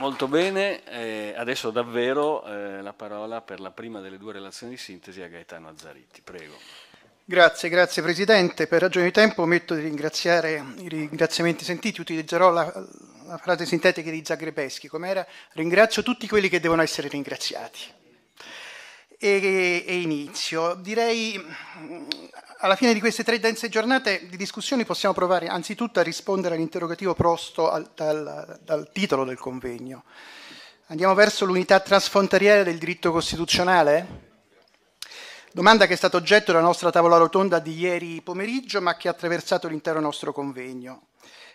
Molto bene, eh, adesso davvero eh, la parola per la prima delle due relazioni di sintesi a Gaetano Azzaritti, prego. Grazie, grazie Presidente. Per ragione di tempo ometto di ringraziare i ringraziamenti sentiti, utilizzerò la, la frase sintetica di Zagrebeschi, com'era? ringrazio tutti quelli che devono essere ringraziati e, e inizio. Direi mm, alla fine di queste tre dense giornate di discussioni possiamo provare anzitutto a rispondere all'interrogativo posto al, dal, dal titolo del convegno. Andiamo verso l'unità trasfrontaliera del diritto costituzionale? Domanda che è stata oggetto della nostra tavola rotonda di ieri pomeriggio, ma che ha attraversato l'intero nostro convegno.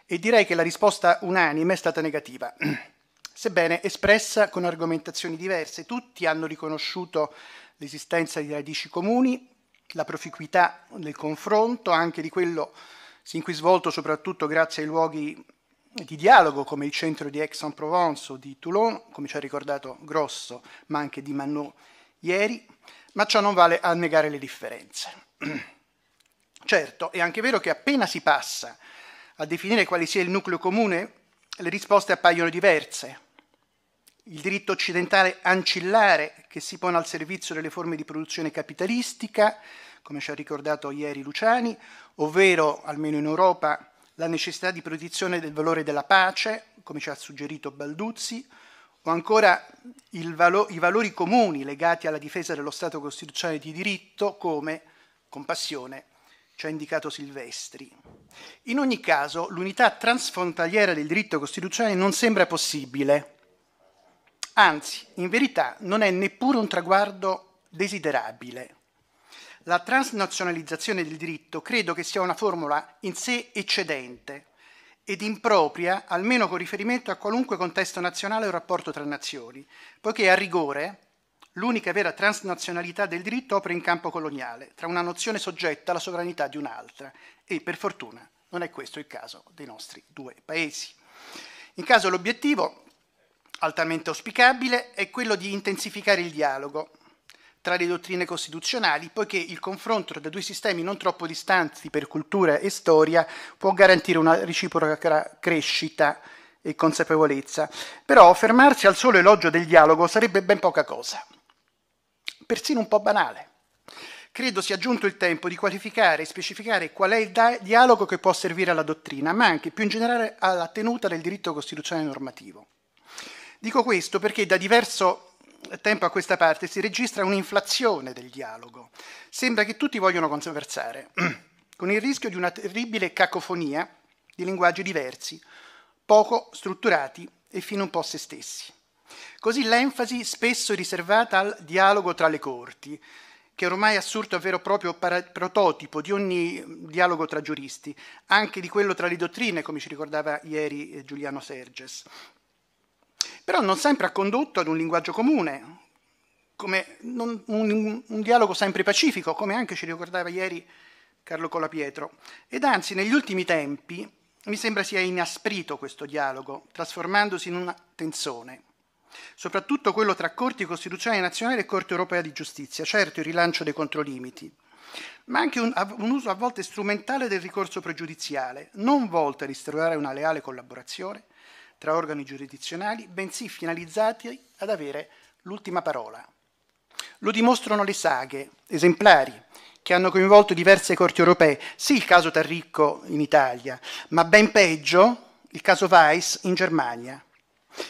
E direi che la risposta unanime è stata negativa. sebbene espressa con argomentazioni diverse. Tutti hanno riconosciuto l'esistenza di radici comuni, la proficuità del confronto, anche di quello sin qui svolto soprattutto grazie ai luoghi di dialogo come il centro di Aix-en-Provence o di Toulon, come ci ha ricordato Grosso, ma anche di Manot ieri, ma ciò non vale a negare le differenze. certo, è anche vero che appena si passa a definire quale sia il nucleo comune, le risposte appaiono diverse, il diritto occidentale ancillare che si pone al servizio delle forme di produzione capitalistica, come ci ha ricordato ieri Luciani, ovvero, almeno in Europa, la necessità di protezione del valore della pace, come ci ha suggerito Balduzzi, o ancora valo i valori comuni legati alla difesa dello Stato costituzionale di diritto, come compassione ci ha indicato Silvestri. In ogni caso, l'unità transfrontaliera del diritto costituzionale non sembra possibile Anzi, in verità, non è neppure un traguardo desiderabile. La transnazionalizzazione del diritto credo che sia una formula in sé eccedente ed impropria, almeno con riferimento a qualunque contesto nazionale o rapporto tra nazioni, poiché a rigore l'unica vera transnazionalità del diritto opera in campo coloniale, tra una nozione soggetta alla sovranità di un'altra, e per fortuna non è questo il caso dei nostri due paesi. In caso l'obiettivo altamente auspicabile è quello di intensificare il dialogo tra le dottrine costituzionali, poiché il confronto tra due sistemi non troppo distanti per cultura e storia può garantire una reciproca crescita e consapevolezza. Però fermarsi al solo elogio del dialogo sarebbe ben poca cosa, persino un po' banale. Credo sia giunto il tempo di qualificare e specificare qual è il da- dialogo che può servire alla dottrina, ma anche più in generale alla tenuta del diritto costituzionale normativo. Dico questo perché da diverso tempo a questa parte si registra un'inflazione del dialogo. Sembra che tutti vogliano conversare, con il rischio di una terribile cacofonia di linguaggi diversi, poco strutturati e fino un po' se stessi. Così l'enfasi spesso riservata al dialogo tra le corti, che ormai è assurdo a vero e proprio para- prototipo di ogni dialogo tra giuristi, anche di quello tra le dottrine, come ci ricordava ieri eh, Giuliano Serges, però non sempre ha condotto ad un linguaggio comune, non, un, un dialogo sempre pacifico, come anche ci ricordava ieri Carlo Colapietro. Ed anzi, negli ultimi tempi mi sembra sia inasprito questo dialogo, trasformandosi in una tensione soprattutto quello tra Corti Costituzionali Nazionali e Corte Europea di Giustizia, certo il rilancio dei controlimiti, ma anche un, un, uso a volte strumentale del ricorso pregiudiziale, non volto a restaurare una leale collaborazione, tra organi giurisdizionali, bensì finalizzati ad avere l'ultima parola. Lo dimostrano le saghe, esemplari, che hanno coinvolto diverse corti europee, sì il caso Tarricco in Italia, ma ben peggio il caso Weiss in Germania,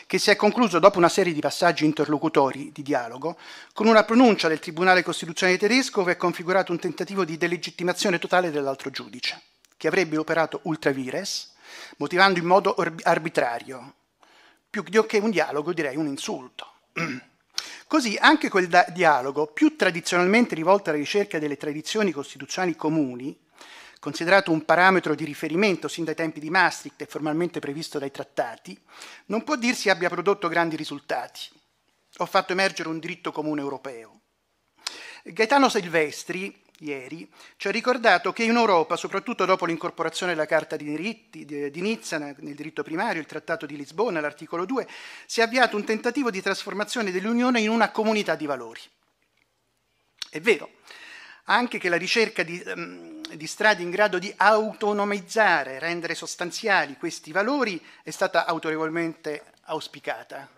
che si è concluso dopo una serie di passaggi interlocutori di dialogo con una pronuncia del Tribunale Costituzionale tedesco che ha configurato un tentativo di delegittimazione totale dell'altro giudice, che avrebbe operato ultra vires motivando in modo arbitrario. Più che un dialogo direi un insulto. Così anche quel dialogo, più tradizionalmente rivolto alla ricerca delle tradizioni costituzionali comuni, considerato un parametro di riferimento sin dai tempi di Maastricht e formalmente previsto dai trattati, non può dirsi abbia prodotto grandi risultati o fatto emergere un diritto comune europeo. Gaetano Silvestri ieri, ci ha ricordato che in Europa, soprattutto dopo l'incorporazione della Carta di, diritti, di Nizza nel diritto primario, il Trattato di Lisbona, l'articolo 2, si è avviato un tentativo di trasformazione dell'Unione in una comunità di valori. È vero anche che la ricerca di, ehm, di strade in grado di autonomizzare, rendere sostanziali questi valori è stata autorevolmente auspicata.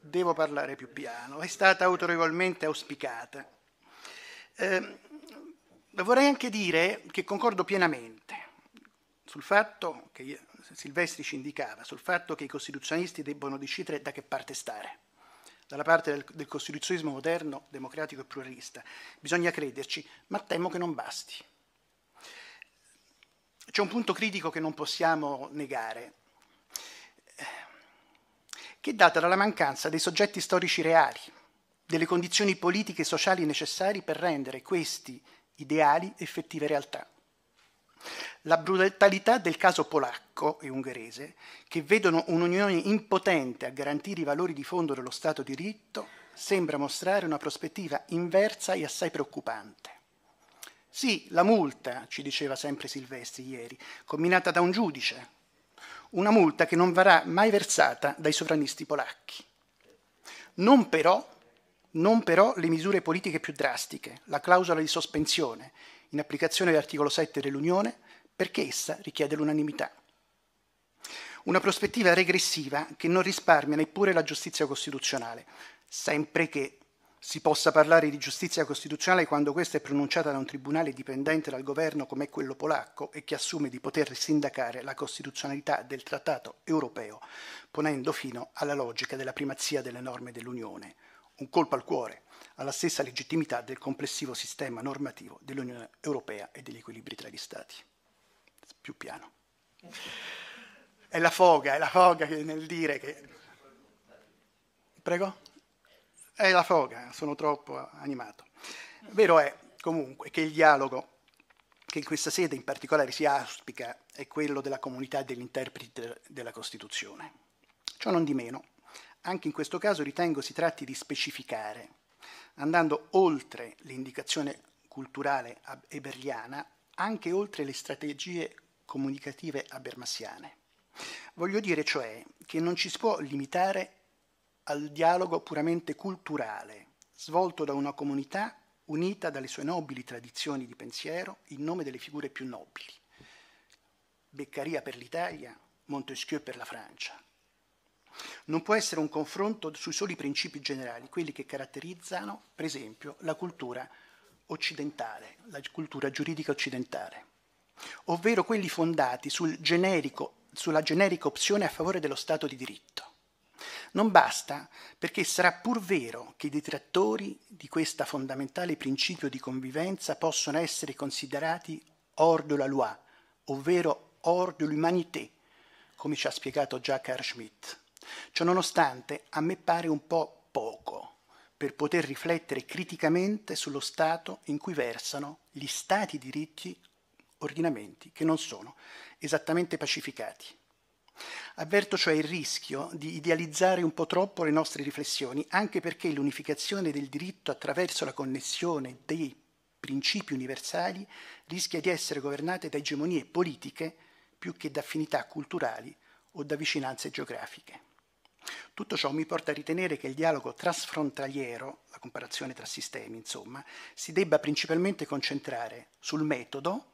Devo parlare più piano, è stata autorevolmente auspicata. Eh, Vorrei anche dire che concordo pienamente sul fatto che Silvestri ci indicava, sul fatto che i costituzionalisti debbono decidere da che parte stare dalla parte del, del, costituzionismo moderno, democratico e pluralista. Bisogna crederci, ma temo che non basti. C'è un punto critico che non possiamo negare, eh, che è dato dalla mancanza dei soggetti storici reali, delle condizioni politiche e sociali necessarie per rendere questi ideali, effettive realtà. La brutalità del caso polacco e ungherese, che vedono un'Unione impotente a garantire i valori di fondo dello Stato di diritto, sembra mostrare una prospettiva inversa e assai preoccupante. Sì, la multa, ci diceva sempre Silvestri ieri, combinata da un giudice, una multa che non verrà mai versata dai sovranisti polacchi. Non però non però le misure politiche più drastiche, la clausola di sospensione, in applicazione dell'articolo 7 dell'Unione, perché essa richiede l'unanimità. Una prospettiva regressiva che non risparmia neppure la giustizia costituzionale, sempre che si possa parlare di giustizia costituzionale quando questa è pronunciata da un tribunale dipendente dal governo come quello polacco e che assume di poter sindacare la costituzionalità del trattato europeo, ponendo fino alla logica della primazia delle norme dell'Unione un colpo al cuore alla stessa legittimità del complessivo sistema normativo dell'Unione Europea e degli equilibri tra gli Stati. Più piano. È la foga, è la foga che nel dire che... Prego? È la foga, sono troppo animato. Vero è comunque che il dialogo che in questa sede in particolare si auspica è quello della comunità degli interpreti della Costituzione. Ciò non di meno, anche in questo caso ritengo si tratti di specificare, andando oltre l'indicazione culturale eberliana, anche oltre le strategie comunicative abermassiane. Voglio dire cioè che non ci si può limitare al dialogo puramente culturale, svolto da una comunità unita dalle sue nobili tradizioni di pensiero in nome delle figure più nobili. Beccaria per l'Italia, Montesquieu per la Francia, non può essere un confronto sui soli principi generali, quelli che caratterizzano, per esempio, la cultura occidentale, la cultura giuridica occidentale, ovvero quelli fondati sul generico, sulla generica opzione a favore dello Stato di diritto. Non basta perché sarà pur vero che i detrattori di questo fondamentale principio di convivenza possono essere considerati hors de la loi, ovvero hors de l'humanité, come ci ha spiegato già Carl Schmitt. Ciononostante, a me pare un po' poco per poter riflettere criticamente sullo stato in cui versano gli stati diritti ordinamenti che non sono esattamente pacificati. Avverto cioè il rischio di idealizzare un po' troppo le nostre riflessioni, anche perché l'unificazione del diritto attraverso la connessione dei principi universali rischia di essere governata da egemonie politiche più che da affinità culturali o da vicinanze geografiche. Tutto ciò mi porta a ritenere che il dialogo trasfrontaliero, la comparazione tra sistemi, insomma, si debba principalmente concentrare sul metodo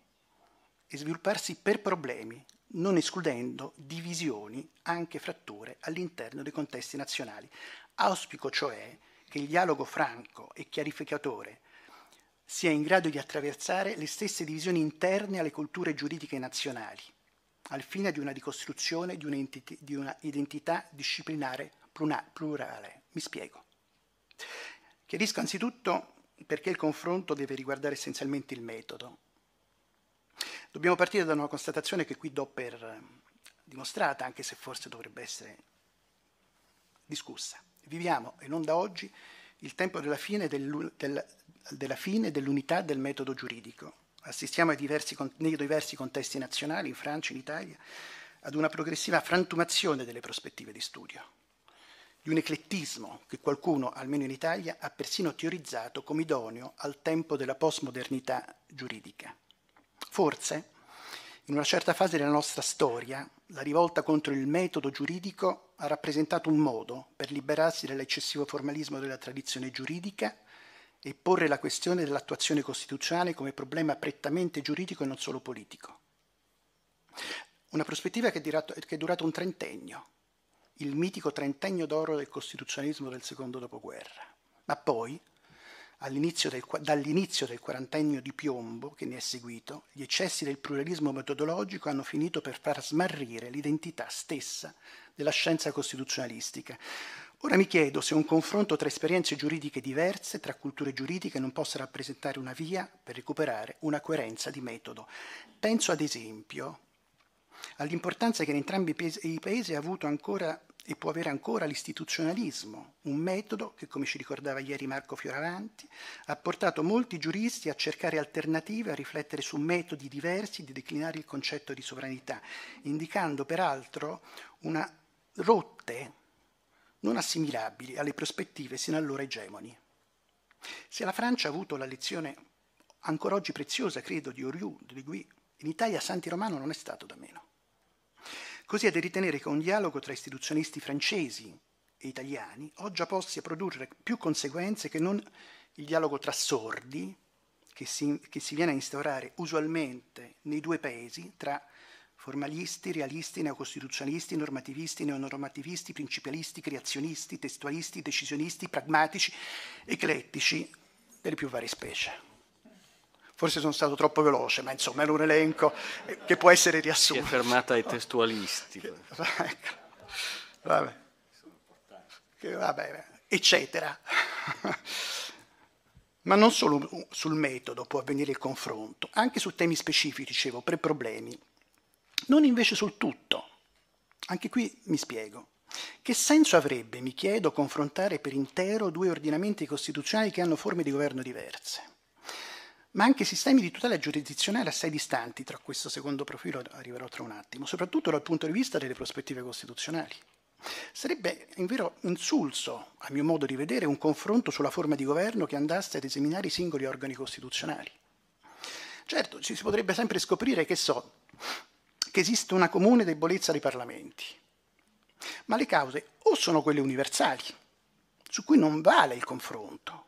e svilupparsi per problemi, non escludendo divisioni, anche fratture, all'interno dei contesti nazionali. Auspico cioè che il dialogo franco e chiarificatore sia in grado di attraversare le stesse divisioni interne alle culture giuridiche nazionali, al fine di una ricostruzione di, di una identità disciplinare plurale. Mi spiego. Chiarisco anzitutto perché il confronto deve riguardare essenzialmente il metodo. Dobbiamo partire da una constatazione che qui do per eh, dimostrata, anche se forse dovrebbe essere discussa. Viviamo, e non da oggi, il tempo della fine, dell'unità del metodo giuridico. Assistiamo ai diversi, nei diversi contesti nazionali, in Francia, in Italia, ad una progressiva frantumazione delle prospettive di studio, di un eclettismo che qualcuno, almeno in Italia, ha persino teorizzato come idoneo al tempo della postmodernità giuridica. Forse, in una certa fase della nostra storia, la rivolta contro il metodo giuridico ha rappresentato un modo per liberarsi dall'eccessivo formalismo della tradizione giuridica e porre la questione dell'attuazione costituzionale come problema prettamente giuridico e non solo politico. Una prospettiva che è, durata un trentennio, il mitico trentennio d'oro del costituzionalismo del secondo dopoguerra, ma poi, del, dall'inizio del quarantennio di piombo che ne è seguito, gli eccessi del pluralismo metodologico hanno finito per far smarrire l'identità stessa della scienza costituzionalistica, Ora mi chiedo se un confronto tra esperienze giuridiche diverse, tra culture giuridiche, non possa rappresentare una via per recuperare una coerenza di metodo. Penso ad esempio all'importanza che in entrambi i paesi ha avuto ancora e può avere ancora l'istituzionalismo, un metodo che, come ci ricordava ieri Marco Fioravanti, ha portato molti giuristi a cercare alternative, a riflettere su metodi diversi di declinare il concetto di sovranità, indicando peraltro una rotte non assimilabili alle prospettive sino allora egemoni. Se la Francia ha avuto la lezione ancora oggi preziosa, credo, di Oriu, di Guy, in Italia Santi Romano non è stato da meno. Così è da ritenere che un dialogo tra istituzionisti francesi e italiani oggi possa produrre più conseguenze che non il dialogo tra sordi che si, che si viene a instaurare usualmente nei due paesi tra formalisti, realisti, neocostituzionalisti, normativisti, neonormativisti, principalisti, creazionisti, testualisti, decisionisti, pragmatici, eclettici delle più varie specie. Forse sono stato troppo veloce, ma insomma era un elenco che può essere riassunto. Si è fermata ai testualisti. Ecco. Vabbè. Vabbè, eccetera. Ma non solo sul metodo può avvenire il confronto, anche su temi specifici, dicevo, per problemi non invece sul tutto. Anche qui mi spiego. Che senso avrebbe, mi chiedo, confrontare per intero due ordinamenti costituzionali che hanno forme di governo diverse? ma anche sistemi di tutela giurisdizionale assai distanti, tra questo secondo profilo arriverò tra un attimo, soprattutto dal punto di vista delle prospettive costituzionali. Sarebbe invero insulso, a mio modo di vedere, un confronto sulla forma di governo che andasse ad esaminare i singoli organi costituzionali. Certo, ci si potrebbe sempre scoprire che so, che esiste una comune debolezza dei parlamenti, ma le cause o sono quelle universali, su cui non vale il confronto,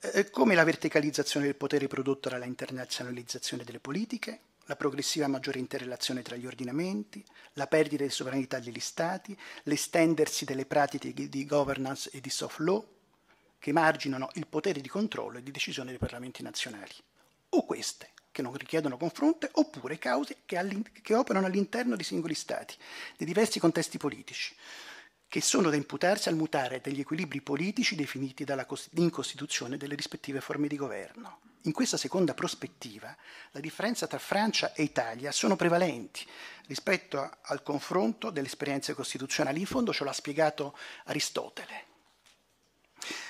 eh, come la verticalizzazione del potere prodotta dalla internazionalizzazione delle politiche, la progressiva maggiore interrelazione tra gli ordinamenti, la perdita di sovranità degli Stati, l'estendersi delle pratiche di governance e di soft law che marginano il potere di controllo e di decisione dei parlamenti nazionali. O queste che non richiedono confronto, oppure cause che, che operano all'interno di singoli stati, di diversi contesti politici, che sono da imputarsi al mutare degli equilibri politici definiti in Costituzione delle rispettive forme di governo. In questa seconda prospettiva, la differenza tra Francia e Italia sono prevalenti rispetto a, al confronto delle esperienze costituzionali. In fondo ce l'ha spiegato Aristotele.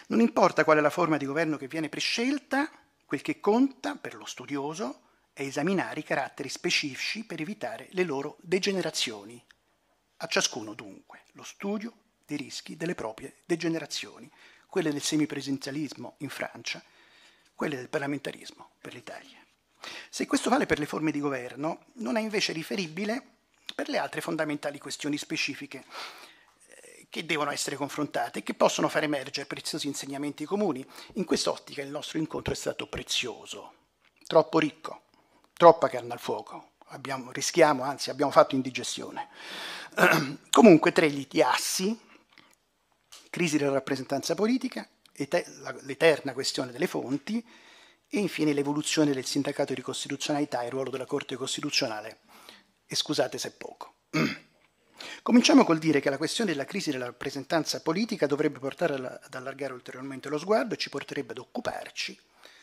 Non importa quale la forma di governo che viene prescelta, Quel che conta per lo studioso è esaminare i caratteri specifici per evitare le loro degenerazioni. A ciascuno dunque lo studio dei rischi delle proprie degenerazioni, quelle del semipresenzialismo in Francia, quelle del parlamentarismo per l'Italia. Se questo vale per le forme di governo, non è invece riferibile per le altre fondamentali questioni specifiche che devono essere confrontate e che possono far emergere preziosi insegnamenti comuni. In quest'ottica il nostro incontro è stato prezioso, troppo ricco, troppa carne al fuoco, abbiamo, rischiamo, anzi abbiamo fatto indigestione. Comunque tre gli assi, crisi della rappresentanza politica, l'eterna questione delle fonti e infine l'evoluzione del sindacato di costituzionalità e il ruolo della Corte Costituzionale. E scusate se è poco. Cominciamo col dire che la questione della crisi della rappresentanza politica dovrebbe portare ad allargare ulteriormente lo sguardo e ci porterebbe ad occuparci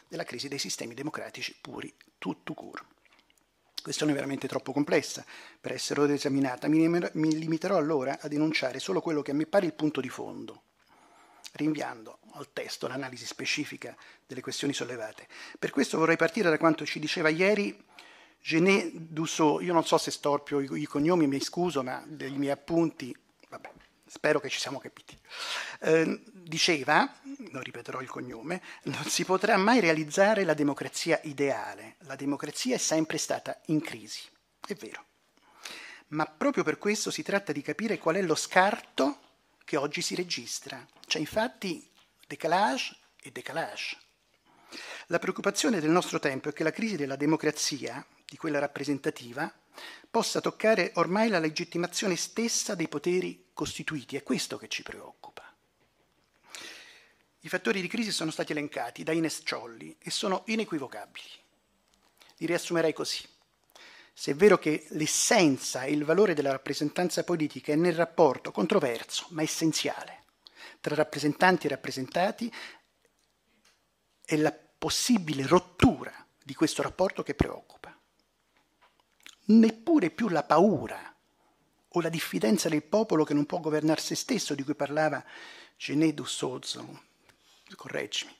della crisi dei sistemi democratici puri tutto cur. Questione veramente troppo complessa per essere ora esaminata, mi limiterò allora a denunciare solo quello che a me pare il punto di fondo, rinviando al testo l'analisi specifica delle questioni sollevate. Per questo vorrei partire da quanto ci diceva ieri Gené Dussault, io non so se storpio i, i cognomi, mi scuso, ma dei miei appunti, vabbè, spero che ci siamo capiti. Eh, diceva, non ripeterò il cognome, non si potrà mai realizzare la democrazia ideale, la democrazia è sempre stata in crisi, è vero. Ma proprio per questo si tratta di capire qual è lo scarto che oggi si registra. C'è cioè, infatti décalage e décalage. La preoccupazione del nostro tempo è che la crisi della democrazia di quella rappresentativa, possa toccare ormai la legittimazione stessa dei poteri costituiti. È questo che ci preoccupa. I fattori di crisi sono stati elencati da Ines Ciolli e sono inequivocabili. Li riassumerei così. Se è vero che l'essenza e il valore della rappresentanza politica è nel rapporto controverso, ma essenziale, tra rappresentanti e rappresentati, è la possibile rottura di questo rapporto che preoccupa neppure più la paura o la diffidenza del popolo che non può governare se stesso, di cui parlava Genedu Sozzo, correggimi,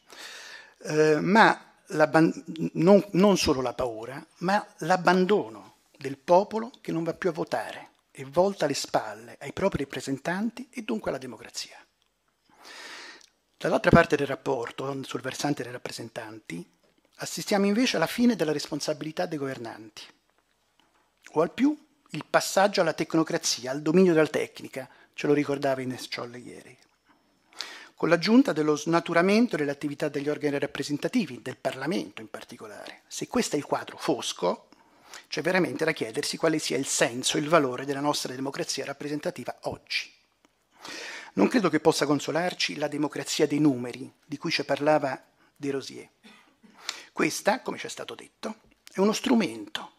eh, ma non, non solo la paura, ma l'abbandono del popolo che non va più a votare e volta le spalle ai propri rappresentanti e dunque alla democrazia. Dall'altra parte del rapporto, sul versante dei rappresentanti, assistiamo invece alla fine della responsabilità dei governanti o al più il passaggio alla tecnocrazia, al dominio della tecnica, ce lo ricordava Ines Ciolle ieri. Con l'aggiunta dello snaturamento dell'attività degli organi rappresentativi, del Parlamento in particolare. Se questo è il quadro fosco, c'è veramente da chiedersi quale sia il senso e il valore della nostra democrazia rappresentativa oggi. Non credo che possa consolarci la democrazia dei numeri di cui ci parlava De Rosier. Questa, come ci è stato detto, è uno strumento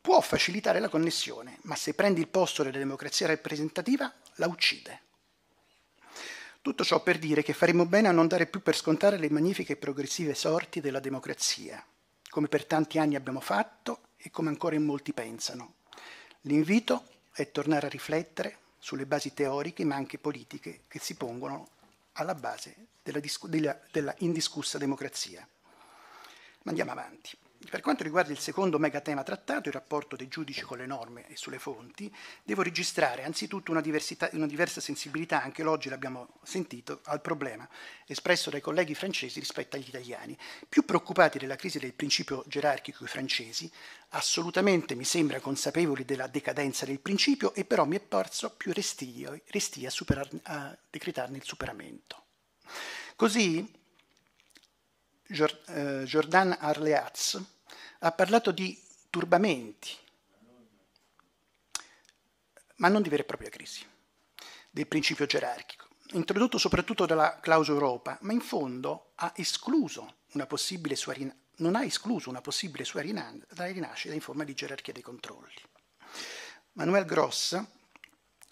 Può facilitare la connessione, ma se prendi il posto della democrazia rappresentativa, la uccide. Tutto ciò per dire che faremo bene a non dare più per scontare le magnifiche e progressive sorti della democrazia, come per tanti anni abbiamo fatto e come ancora in molti pensano. L'invito è tornare a riflettere sulle basi teoriche ma anche politiche che si pongono alla base della, della, della indiscussa democrazia. Ma andiamo avanti. Per quanto riguarda il secondo megatema trattato, il rapporto dei giudici con le norme e sulle fonti, devo registrare anzitutto una, una diversa sensibilità, anche l'oggi l'abbiamo sentito, al problema espresso dai colleghi francesi rispetto agli italiani, più preoccupati della crisi del principio gerarchico i francesi, assolutamente mi sembra consapevoli della decadenza del principio e però mi è parso più restii resti a, a decretarne il superamento. Così eh, Jordan Arleaz, ha parlato di turbamenti, ma non di vera e propria crisi, del principio gerarchico, introdotto soprattutto dalla clausola Europa, ma in fondo ha escluso una possibile sua rinascita non ha escluso una possibile sua rinascita in forma di gerarchia dei controlli. Manuel Gross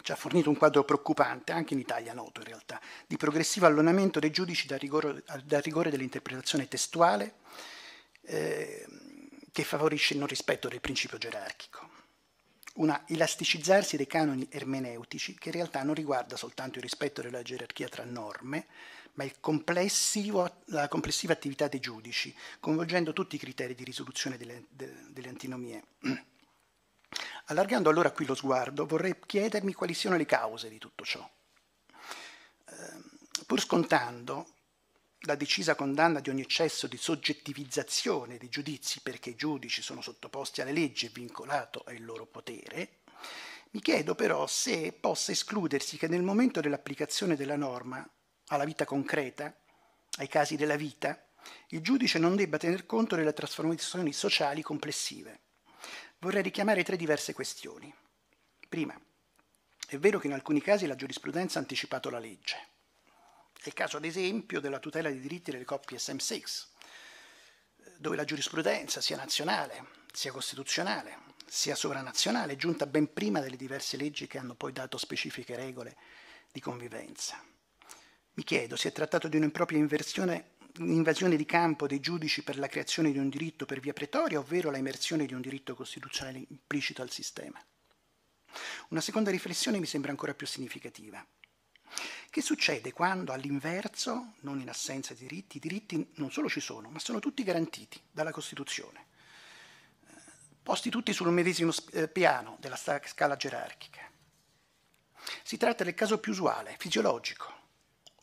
ci ha fornito un quadro preoccupante, anche in Italia noto in realtà, di progressivo allontanamento dei giudici dal rigore, dal rigore dell'interpretazione testuale eh, che favorisce il non rispetto del principio gerarchico. Una elasticizzarsi dei canoni ermeneutici che in realtà non riguarda soltanto il rispetto della gerarchia tra norme, ma la complessiva attività dei giudici, coinvolgendo tutti i criteri di risoluzione delle, de, delle antinomie Allargando allora qui lo sguardo, vorrei chiedermi quali siano le cause di tutto ciò. Ehm, pur scontando la decisa condanna di ogni eccesso di soggettivizzazione dei giudizi, perché i giudici sono sottoposti alle leggi e vincolato al loro potere, mi chiedo però se possa escludersi che nel momento dell'applicazione della norma alla vita concreta, ai casi della vita, il giudice non debba tener conto delle trasformazioni sociali complessive vorrei richiamare tre diverse questioni. Prima, è vero che in alcuni casi la giurisprudenza ha anticipato la legge. È il caso, ad esempio, della tutela dei diritti delle coppie SM6, dove la giurisprudenza, sia nazionale, sia costituzionale, sia sovranazionale, è giunta ben prima delle diverse leggi che hanno poi dato specifiche regole di convivenza. Mi chiedo, si è trattato di un'impropria inversione l'invasione di campo dei giudici per la creazione di un diritto per via pretoria, ovvero la emersione di un diritto costituzionale implicito al sistema. Una seconda riflessione mi sembra ancora più significativa. Che succede quando all'inverso, non in assenza di diritti, i diritti non solo ci sono, ma sono tutti garantiti dalla Costituzione, eh, posti tutti sul medesimo eh, piano della scala gerarchica? Si tratta del caso più usuale, fisiologico,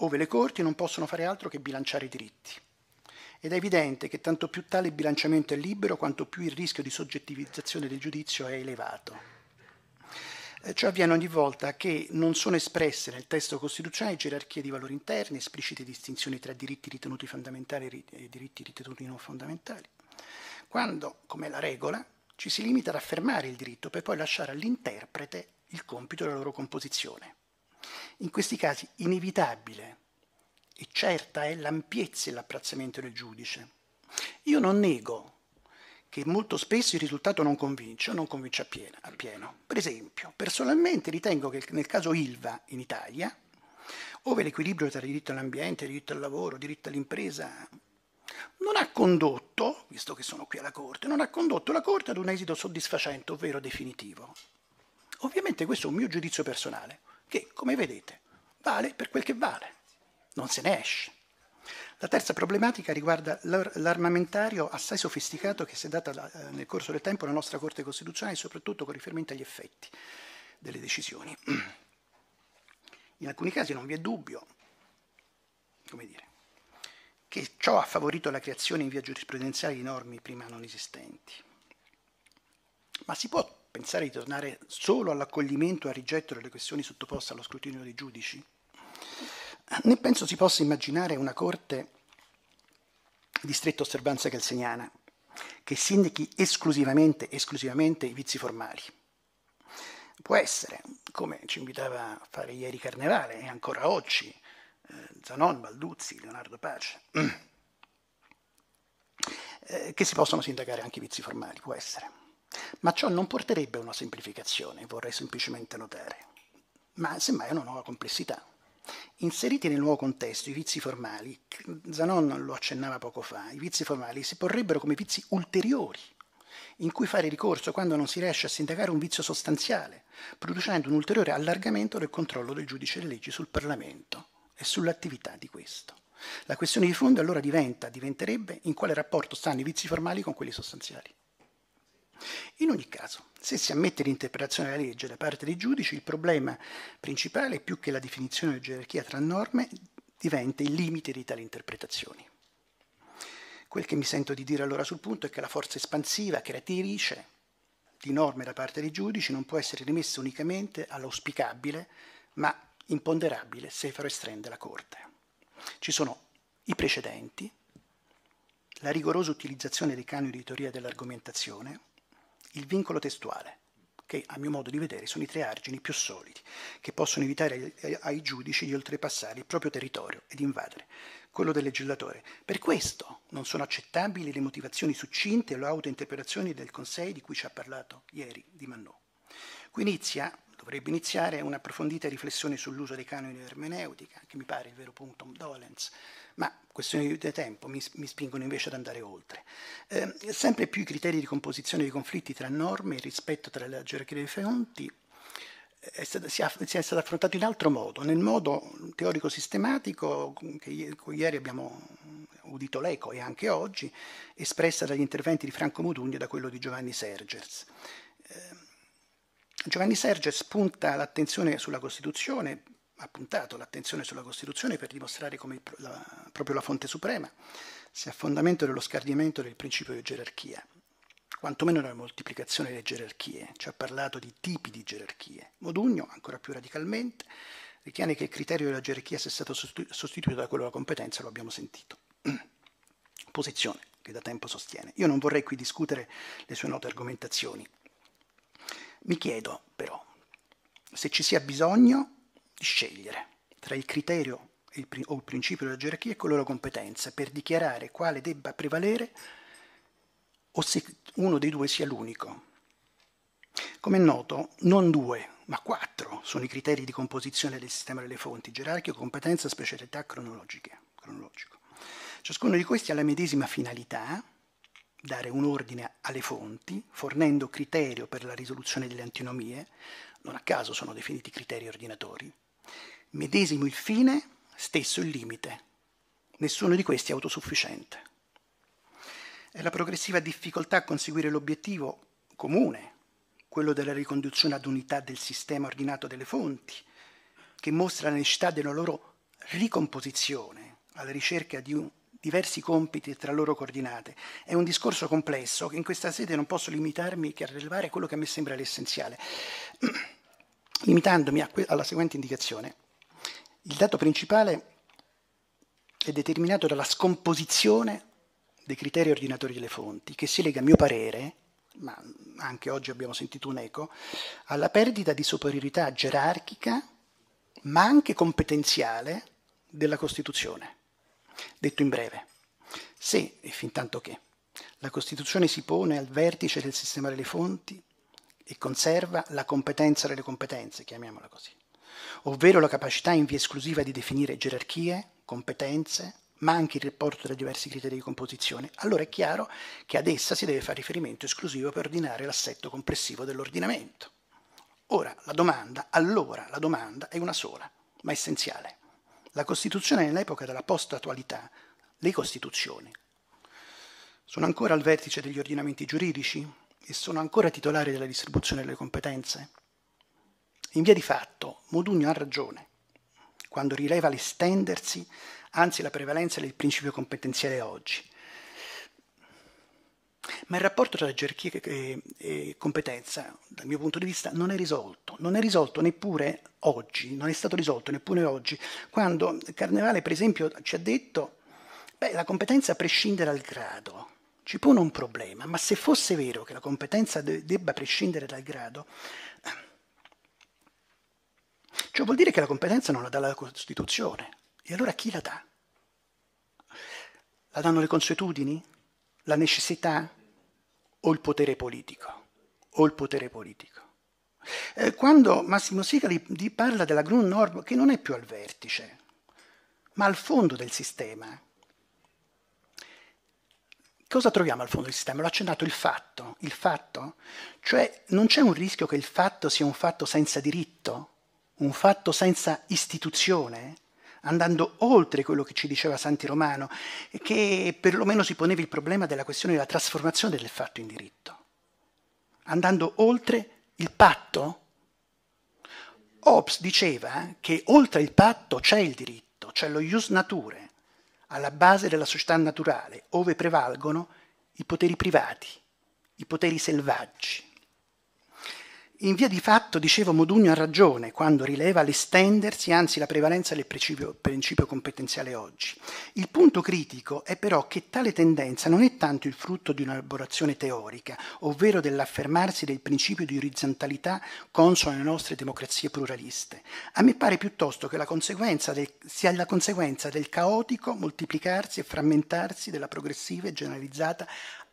ove le corti non possono fare altro che bilanciare i diritti. Ed è evidente che tanto più tale bilanciamento è libero, quanto più il rischio di soggettivizzazione del giudizio è elevato. Eh, ciò avviene ogni volta che non sono espresse nel testo costituzionale gerarchie di valori interni, esplicite distinzioni tra diritti ritenuti fondamentali e diritti ritenuti non fondamentali, quando, come la regola, ci si limita ad affermare il diritto per poi lasciare all'interprete il compito della loro composizione. In questi casi inevitabile e certa è l'ampiezza e l'apprezzamento del giudice. Io non nego che molto spesso il risultato non convince o non convince appieno, Per esempio, personalmente ritengo che nel caso ILVA in Italia, ove l'equilibrio tra diritto all'ambiente, diritto al lavoro, diritto all'impresa non ha condotto, visto che sono qui alla Corte, non ha condotto la Corte ad un esito soddisfacente, ovvero definitivo. Ovviamente questo è un mio giudizio personale che, come vedete, vale per quel che vale, non se ne esce. La terza problematica riguarda l'armamentario assai sofisticato che si è data eh, nel corso del tempo alla nostra Corte Costituzionale, soprattutto con riferimento agli effetti delle decisioni. In alcuni casi non vi è dubbio, come dire, che ciò ha favorito la creazione in via giurisprudenziale di norme prima non esistenti. Ma si può pensare di tornare solo all'accoglimento e al rigetto delle questioni sottoposte allo scrutinio dei giudici? Né penso si possa immaginare una Corte di stretta osservanza kelseniana che sindichi esclusivamente, esclusivamente i vizi formali. Può essere, come ci invitava a fare ieri Carnevale e ancora oggi eh, Zanon, Balduzzi, Leonardo Pace, eh, che si possono sindacare anche i vizi formali, può essere ma ciò non porterebbe a una semplificazione, vorrei semplicemente notare, ma semmai a una nuova complessità. Inseriti nel nuovo contesto i vizi formali, Zanon lo accennava poco fa, i vizi formali si porrebbero come vizi ulteriori, in cui fare ricorso quando non si riesce a sindacare un vizio sostanziale, producendo un ulteriore allargamento del controllo del giudice delle leggi sul Parlamento e sull'attività di questo. La questione di fondo allora diventa, diventerebbe, in quale rapporto stanno i vizi formali con quelli sostanziali. In ogni caso, se si ammette l'interpretazione della legge da parte dei giudici, il problema principale, più che la definizione di gerarchia tra norme, diventa il limite di tali interpretazioni. Quel che mi sento di dire allora sul punto è che la forza espansiva, creatrice di norme da parte dei giudici, non può essere rimessa unicamente all'auspicabile, ma imponderabile se forestrem della Corte. Ci sono i precedenti, la rigorosa utilizzazione dei canoni di teoria dell'argomentazione, il vincolo testuale, che a mio modo di vedere sono i tre argini più solidi, che possono evitare ai, giudici di oltrepassare il proprio territorio ed invadere quello del legislatore. Per questo non sono accettabili le motivazioni succinte o le autointerpretazioni del Consiglio di cui ci ha parlato ieri Di Mannò. Qui inizia dovrebbe iniziare un'approfondita riflessione sull'uso dei canoni di ermeneutica, che mi pare il vero punto dolens, ma questioni di tempo mi, mi spingono invece ad andare oltre. Eh, sempre più i criteri di composizione dei conflitti tra norme e rispetto tra la gerarchia dei fonti eh, è stato, si, è, stato affrontato in altro modo, nel modo teorico sistematico che ieri abbiamo udito l'eco e anche oggi, espressa dagli interventi di Franco Modugno e da quello di Giovanni Sergers. Eh, Giovanni Serge spunta l'attenzione sulla Costituzione, ha puntato l'attenzione sulla Costituzione per dimostrare come la, proprio la fonte suprema sia fondamento dello scardimento del principio di gerarchia, quantomeno della moltiplicazione delle gerarchie, ci ha parlato di tipi di gerarchie. Modugno, ancora più radicalmente, ritiene che il criterio della gerarchia sia stato sostituito da quello della competenza, lo abbiamo sentito. Posizione che da tempo sostiene. Io non vorrei qui discutere le sue note argomentazioni, mi chiedo però se ci sia bisogno di scegliere tra il criterio il, o il principio della gerarchia e quello della competenza per dichiarare quale debba prevalere o se uno dei due sia l'unico. Come è noto, non due, ma quattro sono i criteri di composizione del sistema delle fonti, gerarchico, competenza, specialità cronologiche, cronologico. Ciascuno di questi ha la medesima finalità, dare un ordine alle fonti, fornendo criterio per la risoluzione delle antinomie, non a caso sono definiti criteri ordinatori, medesimo il fine, stesso il limite. Nessuno di questi è autosufficiente. È la progressiva difficoltà a conseguire l'obiettivo comune, quello della riconduzione ad unità del sistema ordinato delle fonti, che mostra la necessità della loro ricomposizione alla ricerca di un diversi compiti tra loro coordinate. È un discorso complesso che in questa sede non posso limitarmi che a rilevare quello che a me sembra l'essenziale, limitandomi alla seguente indicazione. Il dato principale è determinato dalla scomposizione dei criteri ordinatori delle fonti, che si lega, a mio parere, ma anche oggi abbiamo sentito un eco, alla perdita di superiorità gerarchica, ma anche competenziale, della Costituzione. Detto in breve, se e fin tanto che la Costituzione si pone al vertice del sistema delle fonti e conserva la competenza delle competenze, chiamiamola così, ovvero la capacità in via esclusiva di definire gerarchie, competenze, ma anche il rapporto tra diversi criteri di composizione, allora è chiaro che ad essa si deve fare riferimento esclusivo per ordinare l'assetto complessivo dell'ordinamento. Ora, la domanda, allora, la domanda è una sola, ma essenziale. La Costituzione nell'epoca della post-attualità, le Costituzioni, sono ancora al vertice degli ordinamenti giuridici e sono ancora titolari della distribuzione delle competenze? In via di fatto, Modugno ha ragione quando rileva l'estendersi, anzi la prevalenza del principio competenziale oggi, ma il rapporto tra gerarchia e, competenza, dal mio punto di vista, non è risolto. Non è risolto neppure oggi, non è stato risolto neppure oggi, quando Carnevale, per esempio, ci ha detto che la competenza prescinde dal grado. Ci pone un problema, ma se fosse vero che la competenza debba prescindere dal grado, ciò vuol dire che la competenza non la dà la Costituzione. E allora chi la dà? La danno le consuetudini? La necessità? o il potere politico. O il potere politico. Eh, quando Massimo Sicari parla della Grun che non è più al vertice, ma al fondo del sistema, cosa troviamo al fondo del sistema? L'ho accennato il fatto, il fatto, cioè non c'è un rischio che il fatto sia un fatto senza diritto, un fatto senza istituzione, andando oltre quello che ci diceva Santi Romano, che perlomeno si poneva il problema della questione della trasformazione del fatto in diritto, andando oltre il patto. Hobbes diceva eh, che oltre il patto c'è il diritto, c'è lo ius nature, alla base della società naturale, ove prevalgono i poteri privati, i poteri selvaggi. In via di fatto, dicevo, Modugno ha ragione quando rileva l'estendersi, anzi la prevalenza del principio, principio, competenziale oggi. Il punto critico è però che tale tendenza non è tanto il frutto di un'elaborazione teorica, ovvero dell'affermarsi del principio di orizzontalità consono alle nostre democrazie pluraliste. A me pare piuttosto che la conseguenza del, sia la conseguenza del caotico moltiplicarsi e frammentarsi della progressiva e generalizzata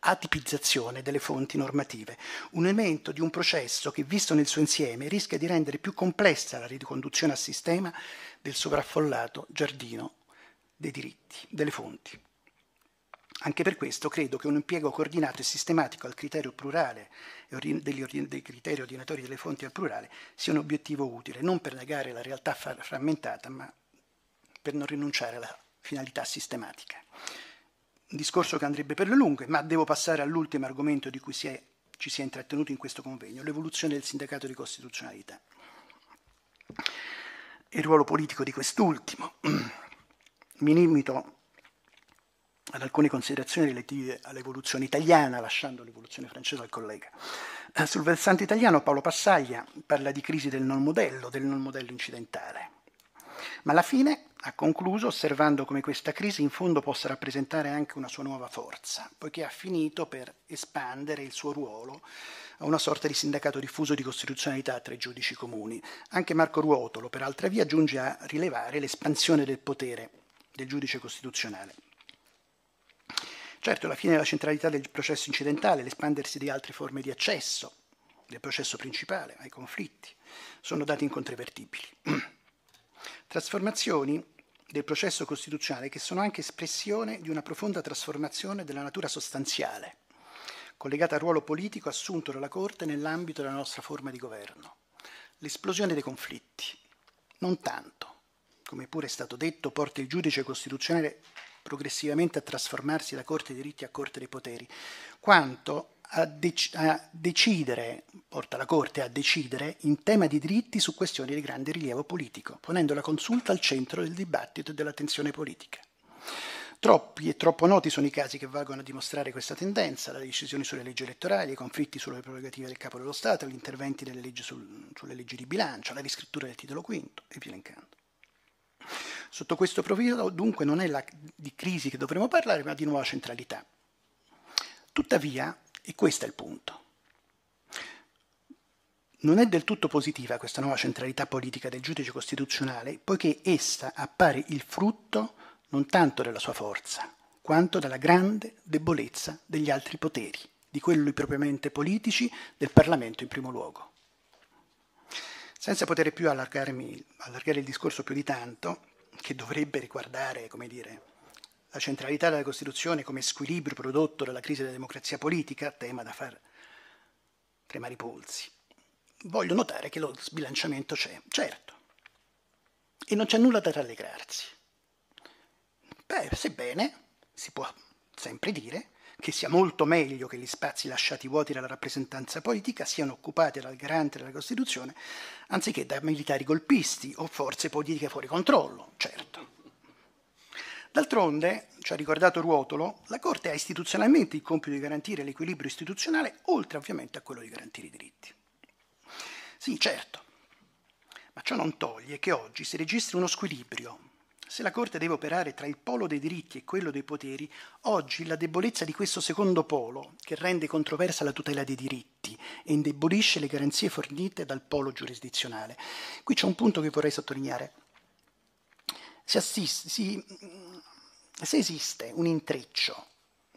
atipizzazione delle fonti normative, un elemento di un processo che, visto nel suo insieme, rischia di rendere più complessa la riconduzione a sistema del sovraffollato giardino dei diritti, delle fonti. Anche per questo credo che un impiego coordinato e sistematico al criterio plurale dei criteri ordinatori delle fonti al plurale sia un obiettivo utile, non per negare la realtà frammentata, ma per non rinunciare alla finalità sistematica discorso che andrebbe per le lunghe, ma devo passare all'ultimo argomento di cui si è, ci si è intrattenuto in questo convegno, l'evoluzione del sindacato di costituzionalità. e Il ruolo politico di quest'ultimo. Mi limito ad alcune considerazioni relative all'evoluzione italiana, lasciando l'evoluzione francese al collega. Eh, sul versante italiano Paolo Passaglia parla di crisi del non modello, del non modello incidentale, ma alla fine ha concluso osservando come questa crisi in fondo possa rappresentare anche una sua nuova forza, poiché ha finito per espandere il suo ruolo a una sorta di sindacato diffuso di costituzionalità tra i giudici comuni. Anche Marco Ruotolo, per altra via, giunge a rilevare l'espansione del potere del giudice costituzionale. Certo, la fine della centralità del processo incidentale, l'espandersi di altre forme di accesso del processo principale ai conflitti, sono dati incontrovertibili. Trasformazioni del processo costituzionale che sono anche espressione di una profonda trasformazione della natura sostanziale, collegata al ruolo politico assunto dalla Corte nell'ambito della nostra forma di governo. L'esplosione dei conflitti, non tanto, come pure è stato detto, porta il giudice costituzionale progressivamente a trasformarsi da Corte dei diritti a Corte dei poteri, quanto a, dec- a decidere, porta la Corte a decidere in tema di diritti su questioni di grande rilievo politico, ponendo la consulta al centro del dibattito e dell'attenzione politica. Troppi e troppo noti sono i casi che valgono a dimostrare questa tendenza, le decisioni sulle leggi elettorali, i conflitti sulle prerogative del Capo dello Stato, gli interventi leggi sul, sulle leggi di bilancio, la riscrittura del titolo V e via elencando. Sotto questo profilo dunque non è la, di crisi che dovremmo parlare, ma di nuova centralità. Tuttavia, e questo è il punto. Non è del tutto positiva questa nuova centralità politica del giudice costituzionale, poiché essa appare il frutto non tanto della sua forza, quanto della grande debolezza degli altri poteri, di quelli propriamente politici, del Parlamento in primo luogo. Senza poter più allargare il discorso più di tanto, che dovrebbe riguardare, come dire, la centralità della Costituzione come squilibrio prodotto dalla crisi della democrazia politica, tema da far tremare i polsi. Voglio notare che lo sbilanciamento c'è, certo, e non c'è nulla da rallegrarsi. Beh, sebbene si può sempre dire che sia molto meglio che gli spazi lasciati vuoti dalla rappresentanza politica siano occupati dal garante della Costituzione anziché da militari golpisti o forze politiche fuori controllo, certo. D'altronde, ci ha ricordato Ruotolo, la Corte ha istituzionalmente il compito di garantire l'equilibrio istituzionale, oltre ovviamente a quello di garantire i diritti. Sì, certo, ma ciò non toglie che oggi si registri uno squilibrio. Se la Corte deve operare tra il polo dei diritti e quello dei poteri, oggi la debolezza di questo secondo polo, che rende controversa la tutela dei diritti e indebolisce le garanzie fornite dal polo giurisdizionale. Qui c'è un punto che vorrei sottolineare. Si assiste, si, se esiste un intreccio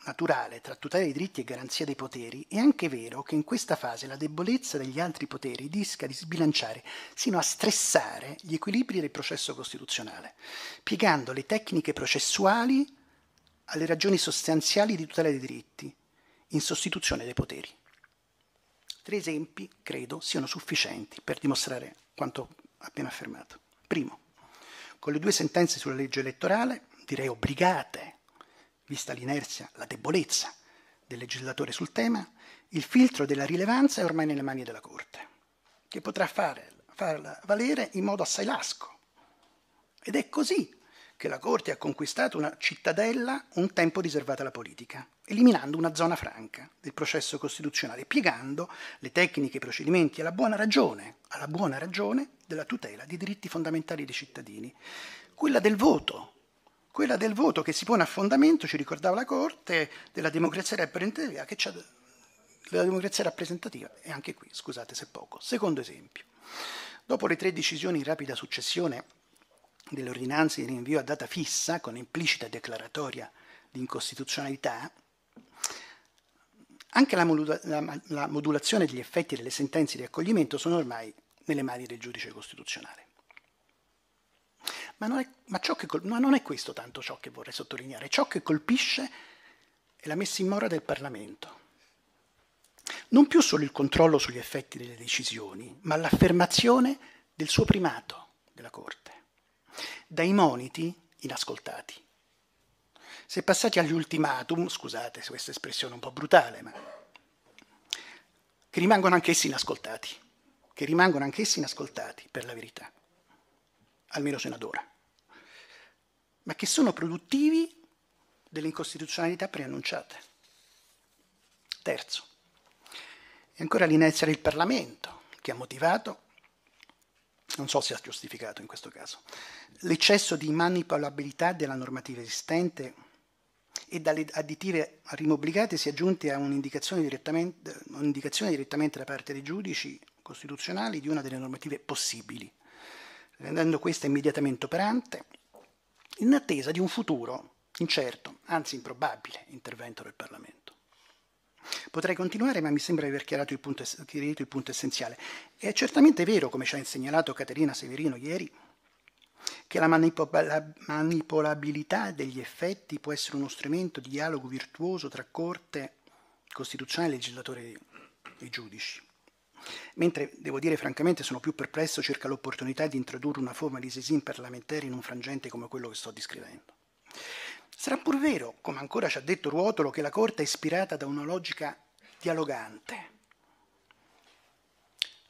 naturale tra tutela dei diritti e garanzia dei poteri, è anche vero che in questa fase la debolezza degli altri poteri rischia di sbilanciare sino a stressare gli equilibri del processo costituzionale, piegando le tecniche processuali alle ragioni sostanziali di tutela dei diritti, in sostituzione dei poteri. Tre esempi, credo, siano sufficienti per dimostrare quanto appena affermato. Primo, con le due sentenze sulla legge elettorale, direi obbligate, vista l'inerzia, la debolezza del legislatore sul tema, il filtro della rilevanza è ormai nelle mani della Corte, che potrà fare, farla valere in modo assai lasco. Ed è così che la Corte ha conquistato una cittadella un tempo riservata alla politica, eliminando una zona franca del processo costituzionale, piegando le tecniche e i procedimenti alla buona ragione, alla buona ragione della tutela dei diritti fondamentali dei cittadini, quella del voto quella del voto che si pone a fondamento, ci ricordava la Corte, della democrazia rappresentativa, che c'è della democrazia rappresentativa, e anche qui, scusate se poco. Secondo esempio, dopo le tre decisioni in rapida successione delle ordinanze di rinvio a data fissa, con implicita declaratoria di incostituzionalità, anche la, modula- la, la modulazione degli effetti delle sentenze di accoglimento sono ormai nelle mani del giudice costituzionale. Ma non è, ma ciò che, ma non è questo tanto ciò che vorrei sottolineare, ciò che colpisce è la messa in mora del Parlamento. Non più solo il controllo sugli effetti delle decisioni, ma l'affermazione del suo primato della Corte, dai moniti inascoltati. Se passati agli ultimatum, scusate se questa espressione è un po' brutale, ma che rimangono anch'essi inascoltati, che rimangono anch'essi inascoltati per la verità almeno fino ora, ma che sono produttivi delle incostituzionalità preannunciate. Terzo, è ancora l'inerzia del Parlamento, che ha motivato, non so se ha giustificato in questo caso, l'eccesso di manipolabilità della normativa esistente e dalle additive rimobbligate si è giunti a un'indicazione direttamente, un'indicazione direttamente da parte dei giudici costituzionali di una delle normative possibili rendendo questa immediatamente operante, in attesa di un futuro incerto, anzi improbabile, intervento del Parlamento. Potrei continuare, ma mi sembra di aver chiarito il punto, chiarito il punto essenziale. È certamente vero, come ci ha insegnato Caterina Severino ieri, che la manipolabilità degli effetti può essere uno strumento di dialogo virtuoso tra Corte Costituzionale, legislatore e giudici. Mentre, devo dire francamente, sono più perplesso circa l'opportunità di introdurre una forma di sesin parlamentare in un frangente come quello che sto descrivendo. Sarà pur vero, come ancora ci ha detto Ruotolo, che la Corte è ispirata da una logica dialogante.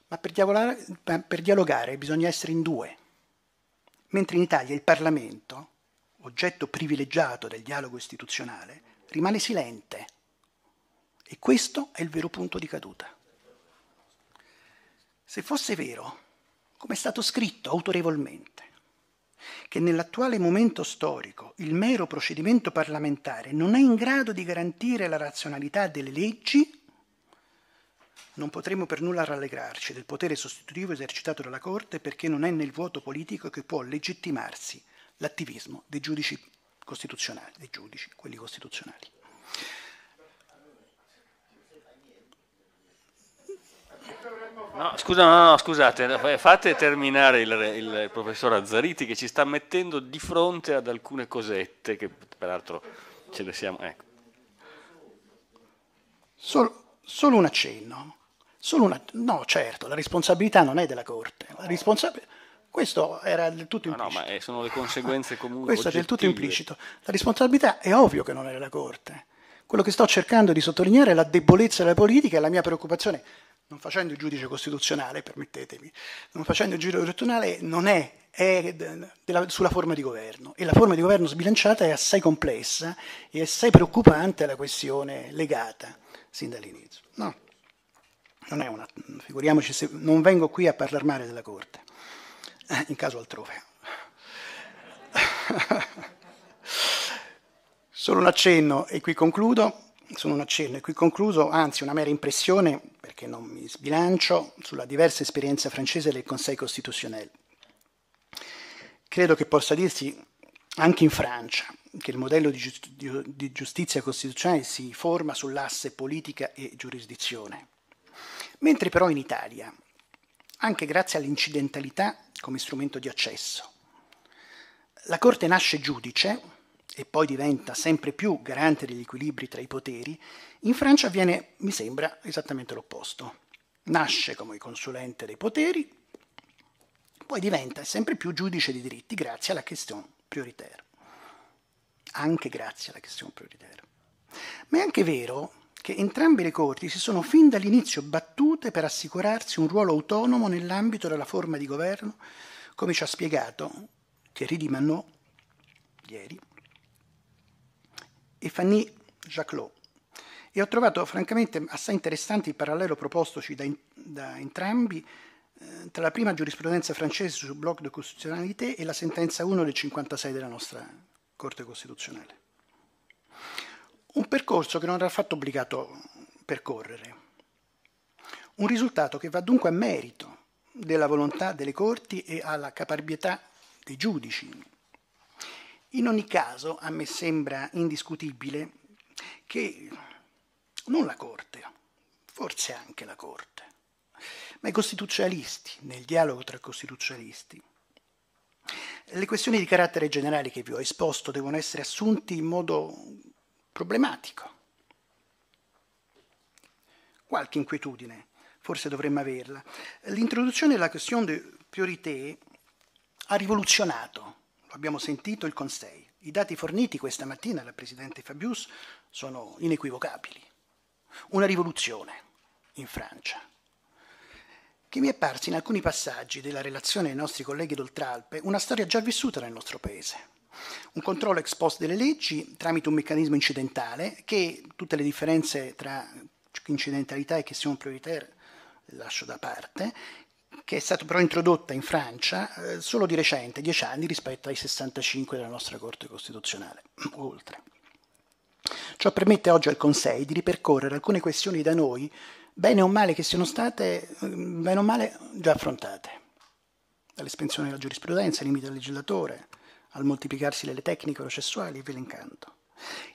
Ma per dialogare, per dialogare bisogna essere in due. Mentre in Italia il Parlamento, oggetto privilegiato del dialogo istituzionale, rimane silente. E questo è il vero punto di caduta. Se fosse vero, come è stato scritto autorevolmente, che nell'attuale momento storico il mero procedimento parlamentare non è in grado di garantire la razionalità delle leggi, non potremmo per nulla rallegrarci del potere sostitutivo esercitato dalla Corte perché non è nel vuoto politico che può legittimarsi l'attivismo dei giudici costituzionali, dei giudici, quelli costituzionali. No, scusa, no, no, scusate, eh, fate terminare il, il professor Azzariti che ci sta mettendo di fronte ad alcune cosette che peraltro ce ne siamo... Ecco. Solo, solo un accenno. Solo una, no, certo, la responsabilità non è della Corte. Responsab... questo era del tutto implicito. No, no ma eh, sono le conseguenze comunque. questo oggettive. è del tutto implicito. La responsabilità è ovvio che non è della Corte. Quello che sto cercando di sottolineare è la debolezza della politica e la mia preoccupazione non facendo il giudice costituzionale, permettetemi, non facendo il giudice costituzionale non è, è della, sulla forma di governo e la forma di governo sbilanciata è assai complessa e assai preoccupante alla questione legata sin dall'inizio. No, non è una, figuriamoci se non vengo qui a parlare male della Corte, eh, in caso altrove. Solo un accenno e qui concludo sono un accenno e qui concluso, anzi una mera impressione, perché non mi sbilancio, sulla diversa esperienza francese del Conseil Constitutionnel. Credo che possa dirsi anche in Francia che il modello di, giust- di giustizia costituzionale si forma sull'asse politica e giurisdizione, mentre però in Italia, anche grazie all'incidentalità come strumento di accesso, la Corte nasce giudice e poi diventa sempre più garante degli equilibri tra i poteri, in Francia avviene, mi sembra, esattamente l'opposto. Nasce come consulente dei poteri, poi diventa sempre più giudice di diritti grazie alla question prioritaire. Anche grazie alla question prioritaire. Ma è anche vero che entrambe le corti si sono fin dall'inizio battute per assicurarsi un ruolo autonomo nell'ambito della forma di governo, come ci ha spiegato Thierry Di Manon ieri, e Fanny Jacquelot. E ho trovato francamente assai interessante il parallelo propostoci da, in, da entrambi eh, tra la prima giurisprudenza francese sul blog de costituzionalité e la sentenza 1 del 56 della nostra Corte Costituzionale. Un percorso che non era affatto obbligato percorrere. Un risultato che va dunque a merito della volontà delle corti e alla caparbietà dei giudici, in ogni caso, a me sembra indiscutibile che non la Corte, forse anche la Corte, ma i costituzionalisti, nel dialogo tra costituzionalisti, le questioni di carattere generale che vi ho esposto devono essere assunte in modo problematico. Qualche inquietudine, forse dovremmo averla. L'introduzione della questione de priorité ha rivoluzionato abbiamo sentito il Conseil. I dati forniti questa mattina dal Presidente Fabius sono inequivocabili. Una rivoluzione in Francia, che mi è parsa in alcuni passaggi della relazione dei nostri colleghi d'Oltralpe una storia già vissuta nel nostro Paese. Un controllo ex post delle leggi tramite un meccanismo incidentale che tutte le differenze tra incidentalità e question prioritaire lascio da parte, che è stata però introdotta in Francia eh, solo di recente, dieci anni rispetto ai 65 della nostra Corte Costituzionale, oltre. Ciò permette oggi al Consiglio di ripercorrere alcune questioni da noi, bene o male che siano state, eh, bene o male, già affrontate. Dall'espansione della giurisprudenza, ai limiti del legislatore, al moltiplicarsi delle tecniche processuali e via l'incanto.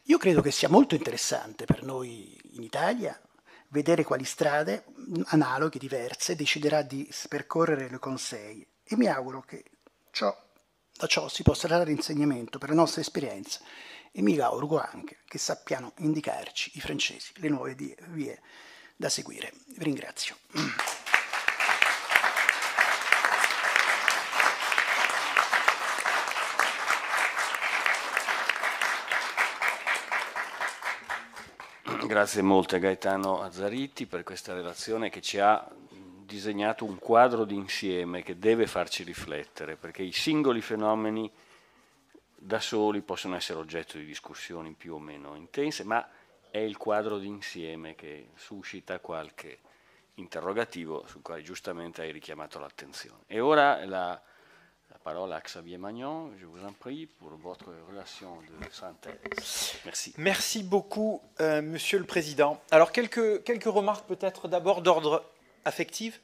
Io credo che sia molto interessante per noi in Italia vedere quali strade analoghe, diverse, deciderà di percorrere con Consei e mi auguro che ciò, da ciò si possa dare insegnamento per la nostra esperienza e mi auguro anche che sappiano indicarci i francesi le nuove vie da seguire. Vi ringrazio. Grazie molto a Gaetano Azzariti per questa relazione che ci ha disegnato un quadro d'insieme che deve farci riflettere, perché i singoli fenomeni da soli possono essere oggetto di discussioni più o meno intense, ma è il quadro d'insieme che suscita qualche interrogativo sul quale giustamente hai richiamato l'attenzione. E ora la parole à Xavier Magnon, je vous en prie, pour votre relation de synthèse. Merci. Merci beaucoup, euh, Monsieur le Président. Alors, quelques, quelques remarques peut-être d'abord d'ordre affectif.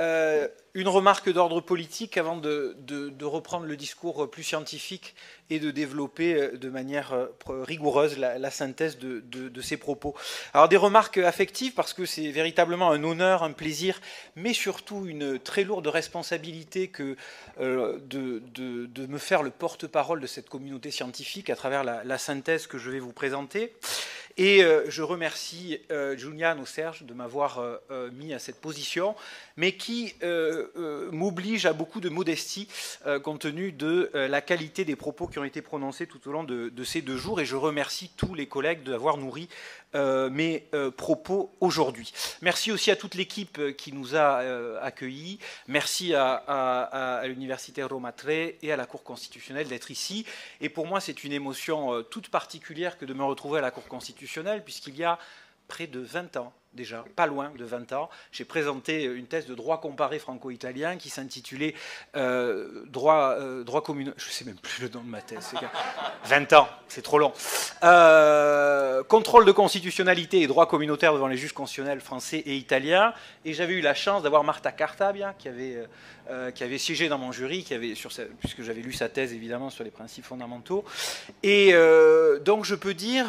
Euh, une remarque d'ordre politique avant de, reprendre le discours plus scientifique et de développer euh, de manière euh, rigoureuse la, synthèse de, ces propos. Alors des remarques affectives parce que c'est véritablement un honneur, un plaisir, mais surtout une très lourde responsabilité que euh, de, me faire le porte-parole de cette communauté scientifique à travers la, synthèse que je vais vous présenter. Et je remercie au Serge de m'avoir mis à cette position, mais qui, euh, m'oblige à beaucoup de modestie euh, compte tenu de euh, la qualité des propos qui ont été prononcés tout au long de, ces deux jours et je remercie tous les collègues d'avoir nourri mes propos aujourd'hui. Merci aussi à toute l'équipe qui nous a accueillis. Merci à, l'Université Tre et à la Cour constitutionnelle d'être ici. Et pour moi, c'est une émotion toute particulière que de me retrouver à la Cour constitutionnelle puisqu'il y a près de 20 ans déjà, pas loin de 20 ans, j'ai présenté euh, une thèse de droit comparé franco-italien qui s'intitulait euh, droit, euh, droit commun... Je ne sais même plus le nom de ma thèse. 20 ans, c'est trop long. contrôle de constitutionnalité et droit communautaire devant les juges constitutionnels français et italiens. Et j'avais eu la chance d'avoir Marta Cartabia, qui avait, qui avait siégé dans mon jury, qui avait, sur puisque j'avais lu sa thèse, évidemment, sur les principes fondamentaux. Et donc, je peux dire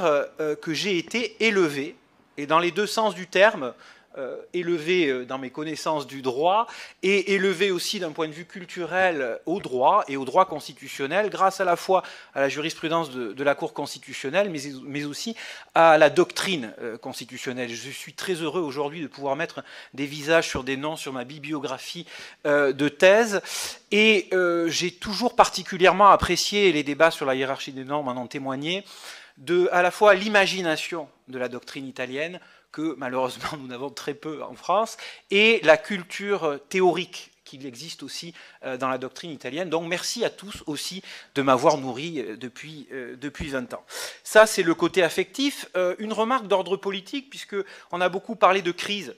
que j'ai été élevé et dans les deux sens du terme, euh, élevé euh, dans mes connaissances du droit et élevé aussi d'un point de vue culturel au droit et au droit constitutionnel grâce à la fois à la jurisprudence de, la Cour constitutionnelle mais, aussi à la doctrine euh, constitutionnelle. Je suis très heureux aujourd'hui de pouvoir mettre des visages sur des noms sur ma bibliographie de thèse et j'ai toujours particulièrement apprécié les débats sur la hiérarchie des normes en ont témoigné de à la fois l'imagination de la doctrine italienne, que malheureusement nous n'avons très peu en France, et la culture théorique qu'il existe aussi euh, dans la doctrine italienne. Donc merci à tous aussi de m'avoir nourri euh, depuis, euh, depuis 20 ans. Ça, c'est le côté affectif. une remarque d'ordre politique, puisque on a beaucoup parlé de crise.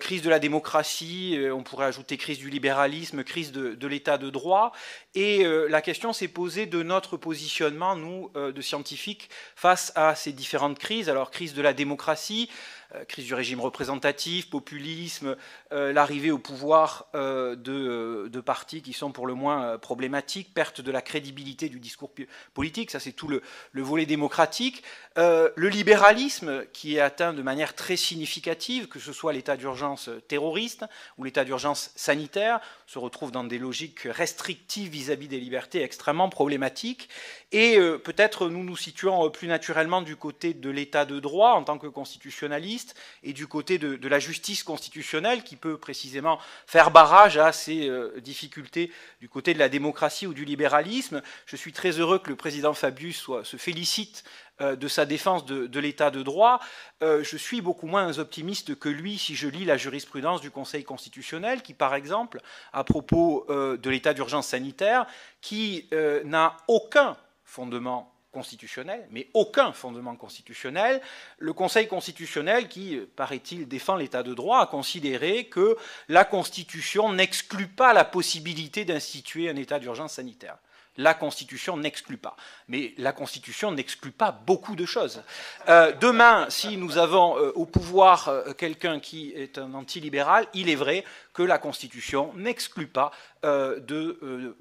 crise de la démocratie, on pourrait ajouter crise du libéralisme, crise de, l'état de droit. Et la question s'est posée de notre positionnement, nous, de scientifiques, face à ces différentes crises. Alors, crise de la démocratie, euh, crise du régime représentatif, populisme, euh, l'arrivée au pouvoir euh, de, de, partis qui sont pour le moins problématiques, perte de la crédibilité du discours politique, ça c'est tout le, le, volet démocratique, le libéralisme qui est atteint de manière très significative, que ce soit l'état d'urgence terroriste ou l'état d'urgence sanitaire, se retrouve dans des logiques restrictives vis-à-vis -vis des libertés extrêmement problématiques, et peut-être nous nous situons plus naturellement du côté de l'état de droit en tant que constitutionnaliste, et du côté de, la justice constitutionnelle qui peut précisément faire barrage à ces euh, difficultés du côté de la démocratie ou du libéralisme. Je suis très heureux que le président Fabius se félicite euh, de sa défense de, l'état de droit. Euh, je suis beaucoup moins optimiste que lui si je lis la jurisprudence du Conseil constitutionnel qui, par exemple, à propos de l'état d'urgence sanitaire, qui n'a aucun fondement constitutionnel, mais aucun fondement constitutionnel, le Conseil constitutionnel, qui, euh, paraît-il, défend l'état de droit, a considéré que la Constitution n'exclut pas la possibilité d'instituer un état d'urgence sanitaire la Constitution n'exclut pas. Mais la Constitution n'exclut pas beaucoup de choses. Euh, demain, si nous avons euh, au pouvoir quelqu'un qui est un antilibéral, il est vrai que la Constitution n'exclut pas de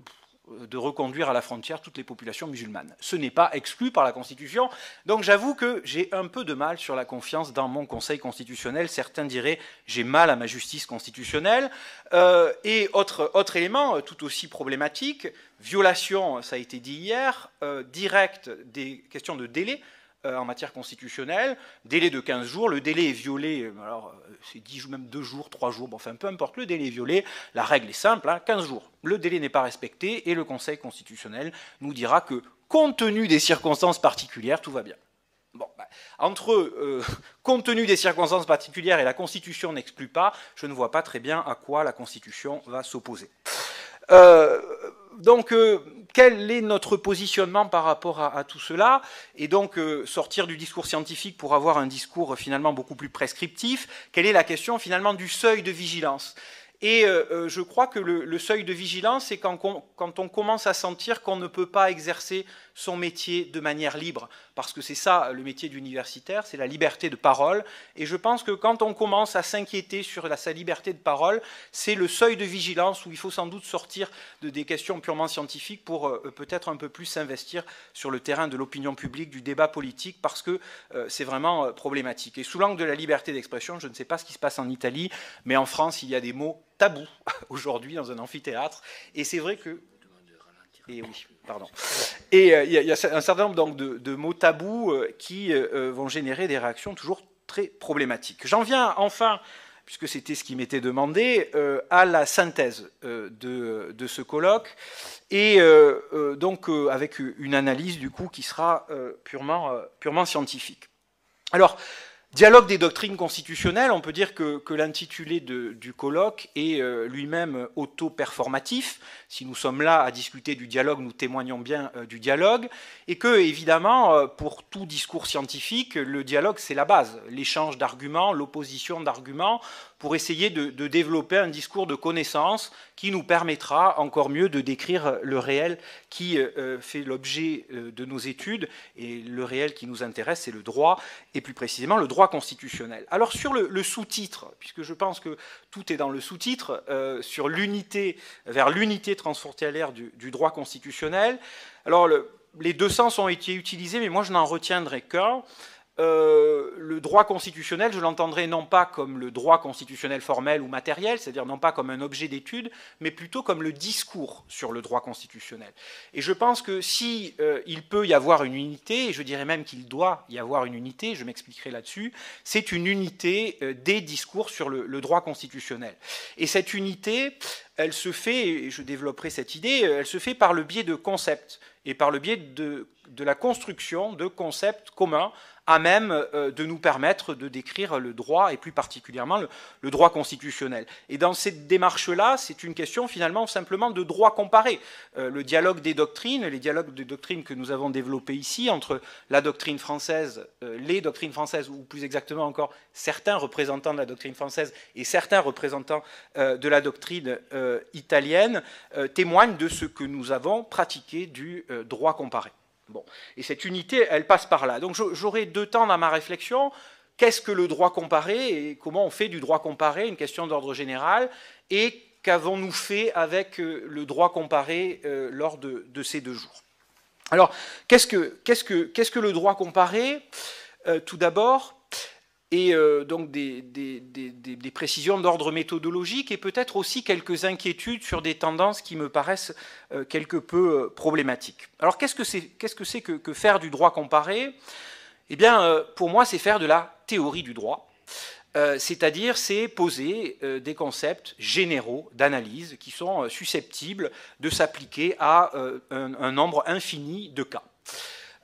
euh, de reconduire à la frontière toutes les populations musulmanes. Ce n'est pas exclu par la Constitution, donc j'avoue que j'ai un peu de mal sur la confiance dans mon Conseil constitutionnel. Certains diraient j'ai mal à ma justice constitutionnelle. Euh, et autre, autre élément euh, tout aussi problématique, violation, ça a été dit hier, direct directe des questions de délai. Euh, en matière constitutionnelle, délai de 15 jours, le délai est violé, euh, alors euh, c'est 10 même 2 jours, 3 jours, enfin peu importe, le délai est violé, la règle est simple, 15 hein, jours. Le délai n'est pas respecté et le Conseil constitutionnel nous dira que compte tenu des circonstances particulières, tout va bien. Bon, bah, entre compte tenu des circonstances particulières et la Constitution n'exclut pas, je ne vois pas très bien à quoi la Constitution va s'opposer. Euh, donc, euh, quel est notre positionnement par rapport à, tout cela Et donc, euh, sortir du discours scientifique pour avoir un discours euh, finalement beaucoup plus prescriptif, quelle est la question finalement du seuil de vigilance et je crois que le, seuil de vigilance, c'est quand, on commence à sentir qu'on ne peut pas exercer son métier de manière libre, parce que c'est ça le métier d'universitaire, c'est la liberté de parole. Et je pense que quand on commence à s'inquiéter sur sa liberté de parole, c'est le seuil de vigilance où il faut sans doute sortir de des questions purement scientifiques pour euh, peut-être un peu plus s'investir sur le terrain de l'opinion publique, du débat politique, parce que euh, c'est vraiment euh, problématique. Et sous l'angle de la liberté d'expression, je ne sais pas ce qui se passe en Italie, mais en France, il y a des mots tabous aujourd'hui dans un amphithéâtre. Et c'est vrai que et oui, pardon. Et euh, il y, a un certain nombre donc, de, mots tabous euh, qui euh, vont générer des réactions toujours très problématiques. J'en viens enfin, puisque c'était ce qui m'était demandé, à la synthèse de, ce colloque, et donc avec une analyse du coup qui sera purement, purement scientifique. Alors, Dialogue des doctrines constitutionnelles, on peut dire que, l'intitulé du colloque est euh, lui-même auto-performatif. Si nous sommes là à discuter du dialogue, nous témoignons bien euh, du dialogue. Et que, évidemment, euh, pour tout discours scientifique, le dialogue, c'est la base. L'échange d'arguments, l'opposition d'arguments, pour essayer de, développer un discours de connaissance qui nous permettra encore mieux de décrire le réel qui euh, euh, fait l'objet euh, de nos études. Et le réel qui nous intéresse, c'est le droit, et plus précisément le droit constitutionnel. Alors sur le, sous-titre, puisque je pense que tout est dans le sous-titre, sur l'unité, vers l'unité transfrontalière du, droit constitutionnel. Alors les deux sens ont été utilisés, mais moi je n'en retiendrai qu'un. Euh, le droit constitutionnel, je l'entendrai non pas comme le droit constitutionnel formel ou matériel, c'est-à-dire non pas comme un objet d'étude, mais plutôt comme le discours sur le droit constitutionnel. Et je pense que si euh, il peut y avoir une unité, et je dirais même qu'il doit y avoir une unité, je m'expliquerai là-dessus, c'est une unité euh, des discours sur le, droit constitutionnel. Et cette unité, elle se fait, et je développerai cette idée, elle se fait par le biais de concepts et par le biais de la construction de concepts communs à même euh, de nous permettre de décrire le droit, et plus particulièrement le, droit constitutionnel. Et dans cette démarche-là, c'est une question finalement simplement de droit comparé. Euh, le dialogue des doctrines, les dialogues des doctrines que nous avons développés ici, entre la doctrine française, euh, les doctrines françaises, ou plus exactement encore certains représentants de la doctrine française et certains représentants de la doctrine italienne, témoignent de ce que nous avons pratiqué du droit comparé. Bon. Et cette unité, elle passe par là. Donc j'aurai deux temps dans ma réflexion. Qu'est-ce que le droit comparé et comment on fait du droit comparé, une question d'ordre général, et qu'avons-nous fait avec euh, le droit comparé euh, lors de, ces deux jours Alors, qu'est-ce que, le droit comparé euh, Tout d'abord, et euh, donc des, précisions d'ordre méthodologique et peut-être aussi quelques inquiétudes sur des tendances qui me paraissent euh, quelque peu euh, problématiques. Alors qu'est-ce que c'est -ce que, que, faire du droit comparé Eh bien, pour moi, c'est faire de la théorie du droit, c'est-à-dire c'est poser des concepts généraux d'analyse qui sont susceptibles de s'appliquer à un, un, nombre infini de cas.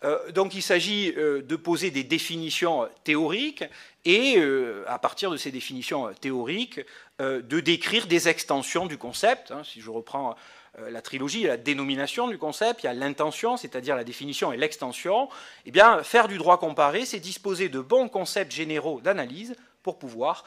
Euh, donc il s'agit euh, de poser des définitions théoriques et, euh, à partir de ces définitions théoriques, de décrire des extensions du concept. Hein, si je reprends la trilogie, la dénomination du concept, il y a l'intention, c'est-à-dire la définition et l'extension. Eh bien, faire du droit comparé, c'est disposer de bons concepts généraux d'analyse pour pouvoir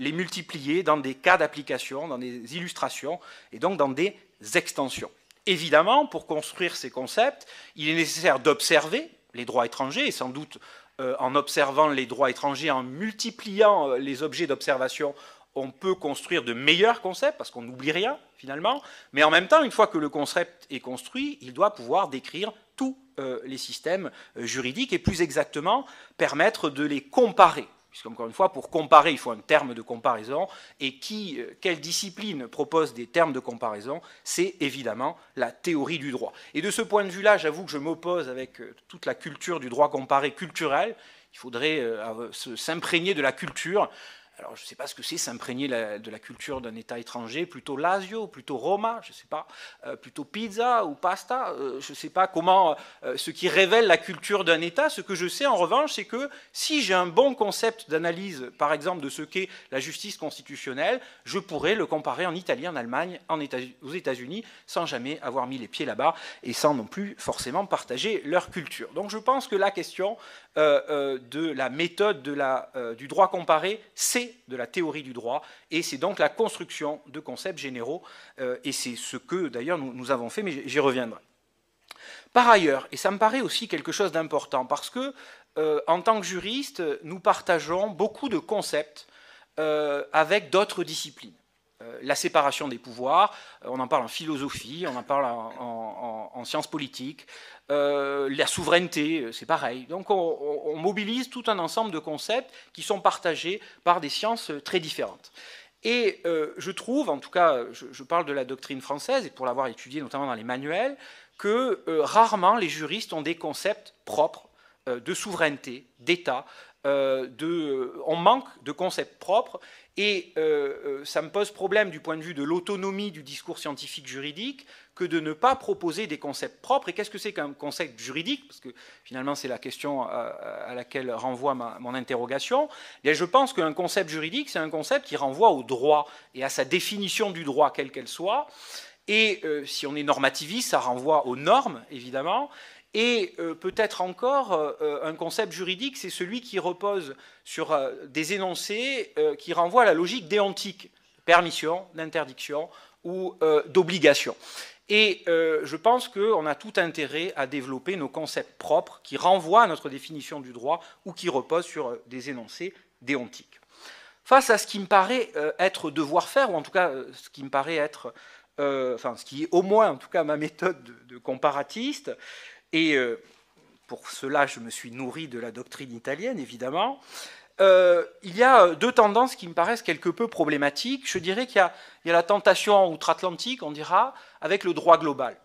les multiplier dans des cas d'application, dans des illustrations et donc dans des extensions évidemment, pour construire ces concepts, il est nécessaire d'observer les droits étrangers, et sans doute euh, en observant les droits étrangers, en multipliant euh, les objets d'observation, on peut construire de meilleurs concepts, parce qu'on n'oublie rien, finalement. Mais en même temps, une fois que le concept est construit, il doit pouvoir décrire tous euh, les systèmes juridiques, et plus exactement, permettre de les comparer puisqu'encore une fois, pour comparer, il faut un terme de comparaison, et qui, euh, quelle discipline propose des termes de comparaison C'est évidemment la théorie du droit. Et de ce point de vue-là, j'avoue que je m'oppose avec euh, toute la culture du droit comparé culturel. Il faudrait euh, s'imprégner de la culture alors je ne sais pas ce que c'est s'imprégner de la culture d'un État étranger, plutôt Lazio, plutôt Roma, je ne sais pas, euh, plutôt pizza ou pasta, euh, je ne sais pas comment, euh, ce qui révèle la culture d'un État. Ce que je sais en revanche, c'est que si j'ai un bon concept d'analyse, par exemple, de ce qu'est la justice constitutionnelle, je pourrais le comparer en Italie, en Allemagne, aux États-Unis, sans jamais avoir mis les pieds là-bas et sans non plus forcément partager leur culture. Donc je pense que la question de la méthode de la, du droit comparé, c'est de la théorie du droit et c'est donc la construction de concepts généraux euh, et c'est ce que d'ailleurs nous, avons fait, mais j'y reviendrai. Par ailleurs, et ça me paraît aussi quelque chose d'important, parce que euh, en tant que juriste, nous partageons beaucoup de concepts euh, avec d'autres disciplines. Euh, la séparation des pouvoirs. Euh, on en parle en philosophie, on en parle en, sciences politiques. Euh, la souveraineté, c'est pareil. Donc on, mobilise tout un ensemble de concepts qui sont partagés par des sciences très différentes. Et je trouve, en tout cas, je, parle de la doctrine française, et pour l'avoir étudiée notamment dans les manuels, que rarement les juristes ont des concepts propres de souveraineté, d'État, euh, de, euh, on manque de concepts propres et euh, ça me pose problème du point de vue de l'autonomie du discours scientifique juridique que de ne pas proposer des concepts propres. Et qu'est-ce que c'est qu'un concept juridique Parce que finalement, c'est la question à, laquelle renvoie mon interrogation. Et je pense qu'un concept juridique, c'est un concept qui renvoie au droit et à sa définition du droit, quelle qu'elle soit. Et si on est normativiste, ça renvoie aux normes, évidemment. Et euh, peut-être encore euh, euh, un concept juridique, c'est celui qui repose sur des énoncés qui renvoient à la logique déontique, permission, d'interdiction ou d'obligation. Et je pense qu'on a tout intérêt à développer nos concepts propres qui renvoient à notre définition du droit ou qui reposent sur des énoncés déontiques. Face à ce qui me paraît être devoir faire, ou en tout cas ce qui me paraît être, enfin ce qui est au moins en tout cas ma méthode de comparatiste, et euh, pour cela, je me suis nourri de la doctrine italienne, évidemment. Euh, il y a euh, deux tendances qui me paraissent quelque peu problématiques. Je dirais qu'il y, a la tentation outre-Atlantique, on dira, avec le droit global.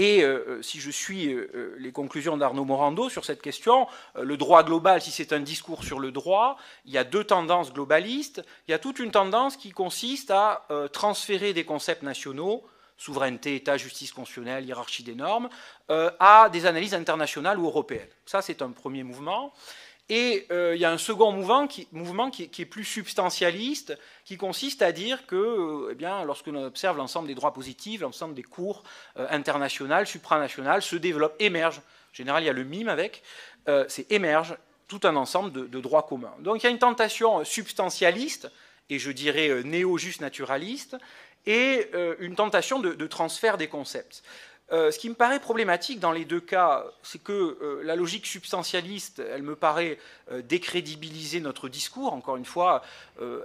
Et si je suis les conclusions d'Arnaud Morando sur cette question, le droit global, si c'est un discours sur le droit, il y a deux tendances globalistes. Il y a toute une tendance qui consiste à transférer des concepts nationaux souveraineté, État, justice constitutionnelle, hiérarchie des normes, euh, à des analyses internationales ou européennes. Ça, c'est un premier mouvement. Et euh, il y a un second mouvement, qui, mouvement qui, est plus substantialiste, qui consiste à dire que, euh, eh bien, lorsque l'on observe l'ensemble des droits positifs, l'ensemble des cours internationales, supranationales, se développent, émergent. En général, il y a le mime avec, c'est émerge tout un ensemble de, de droits communs. Donc il y a une tentation substantialiste, et je dirais néo-juste naturaliste, et euh, une tentation de, transfert des concepts. Euh, ce qui me paraît problématique dans les deux cas, c'est que euh, la logique substantialiste, elle me paraît décrédibiliser notre discours. Encore une fois,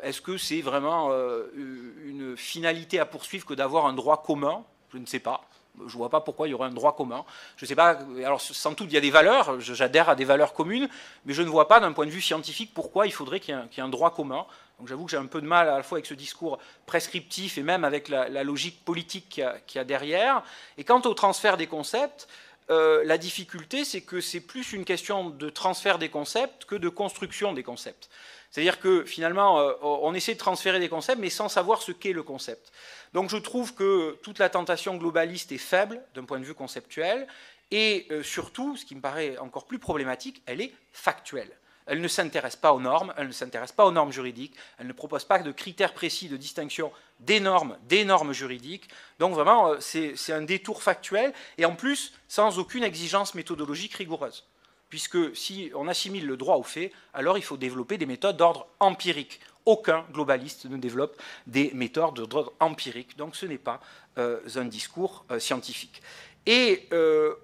est-ce que c'est vraiment une finalité à poursuivre que d'avoir un droit commun Je ne sais pas. Je ne vois pas pourquoi il y aurait un droit commun. Je ne sais pas. Alors, sans doute, il y a des valeurs. J'adhère à des valeurs communes, mais je ne vois pas, d'un point de vue scientifique, pourquoi il faudrait qu'il y ait un, droit commun donc j'avoue que j'ai un peu de mal à la fois avec ce discours prescriptif et même avec la, logique politique qu'il y, a derrière. Et quant au transfert des concepts, euh, la difficulté, c'est que c'est plus une question de transfert des concepts que de construction des concepts. C'est-à-dire que finalement, euh, on essaie de transférer des concepts, mais sans savoir ce qu'est le concept. Donc je trouve que toute la tentation globaliste est faible d'un point de vue conceptuel, et euh, surtout, ce qui me paraît encore plus problématique, elle est factuelle. Elle ne s'intéresse pas aux normes, elle ne s'intéresse pas aux normes juridiques, elle ne propose pas de critères précis de distinction des normes, des normes juridiques. Donc vraiment, euh, c'est un détour factuel et en plus sans aucune exigence méthodologique rigoureuse. Puisque si on assimile le droit au fait, alors il faut développer des méthodes d'ordre empirique. Aucun globaliste ne développe des méthodes d'ordre empirique. Donc ce n'est pas euh, un discours euh, scientifique. Et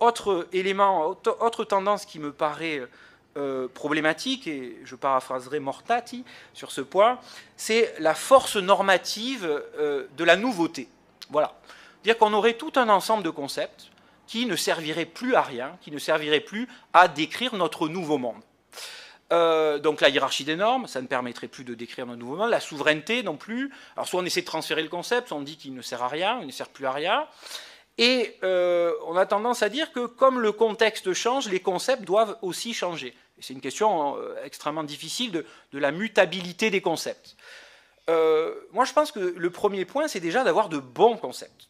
autre élément, autre, tendance qui me paraît euh, problématique, et je paraphraserai Mortati sur ce point, c'est la force normative euh, de la nouveauté. Voilà. Dire qu'on aurait tout un ensemble de concepts qui ne serviraient plus à rien, qui ne serviraient plus à décrire notre nouveau monde. Euh, donc la hiérarchie des normes, ça ne permettrait plus de décrire notre nouveau monde. La souveraineté non plus. Alors soit on essaie de transférer le concept, soit on dit qu'il ne sert à rien, il ne sert plus à rien. Et euh, on a tendance à dire que comme le contexte change, les concepts doivent aussi changer. C'est une question euh, extrêmement difficile de, la mutabilité des concepts. Euh, moi, je pense que le premier point, c'est déjà d'avoir de bons concepts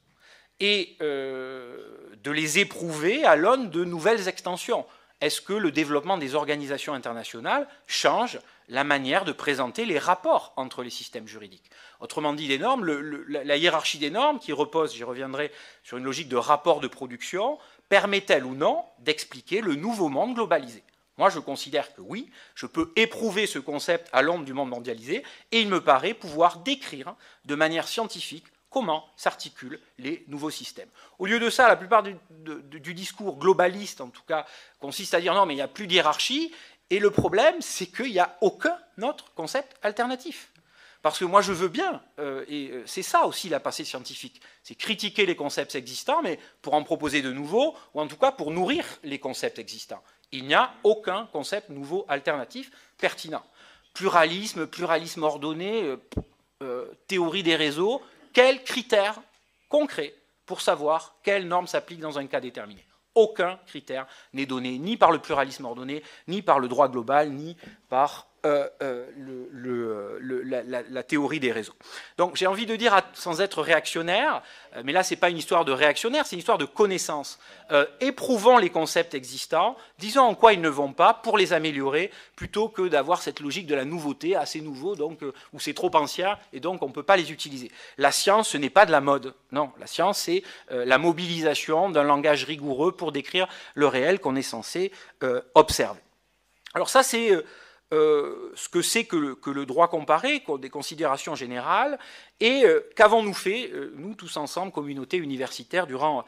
et de les éprouver à l'aune de nouvelles extensions. Est-ce que le développement des organisations internationales change la manière de présenter les rapports entre les systèmes juridiques. Autrement dit, les normes, la hiérarchie des normes qui repose, j'y reviendrai, sur une logique de rapport de production, permet-elle ou non d'expliquer le nouveau monde globalisé Moi, je considère que oui, je peux éprouver ce concept à l'ombre du monde mondialisé, et il me paraît pouvoir décrire de manière scientifique comment s'articulent les nouveaux systèmes. Au lieu de ça, la plupart du, discours globaliste, en tout cas, consiste à dire non, mais il n'y a plus hiérarchie. Et le problème, c'est qu'il n'y a aucun autre concept alternatif. Parce que moi, je veux bien, euh, et euh, c'est ça aussi la passée scientifique, c'est critiquer les concepts existants, mais pour en proposer de nouveaux, ou en tout cas pour nourrir les concepts existants. Il n'y a aucun concept nouveau alternatif pertinent. Pluralisme, pluralisme ordonné, euh, théorie des réseaux, quels critères concrets pour savoir quelles normes s'appliquent dans un cas déterminé aucun critère n'est donné, ni par le pluralisme ordonné, ni par le droit global, ni par euh, euh, le, la, théorie des réseaux. Donc j'ai envie de dire, sans être réactionnaire, euh, mais là ce n'est pas une histoire de réactionnaire, c'est une histoire de connaissance. Euh, éprouvons les concepts existants, disons en quoi ils ne vont pas pour les améliorer, plutôt que d'avoir cette logique de la nouveauté, assez nouveau, donc, euh, où c'est trop ancien, et donc on ne peut pas les utiliser. La science, ce n'est pas de la mode, non. La science, c'est euh, la mobilisation d'un langage rigoureux pour décrire le réel qu'on est censé observer. Alors ça, c'est euh, ce que c'est que, le, droit comparé, des considérations générales, et euh, qu'avons-nous fait, euh, nous tous ensemble, communauté universitaire, durant,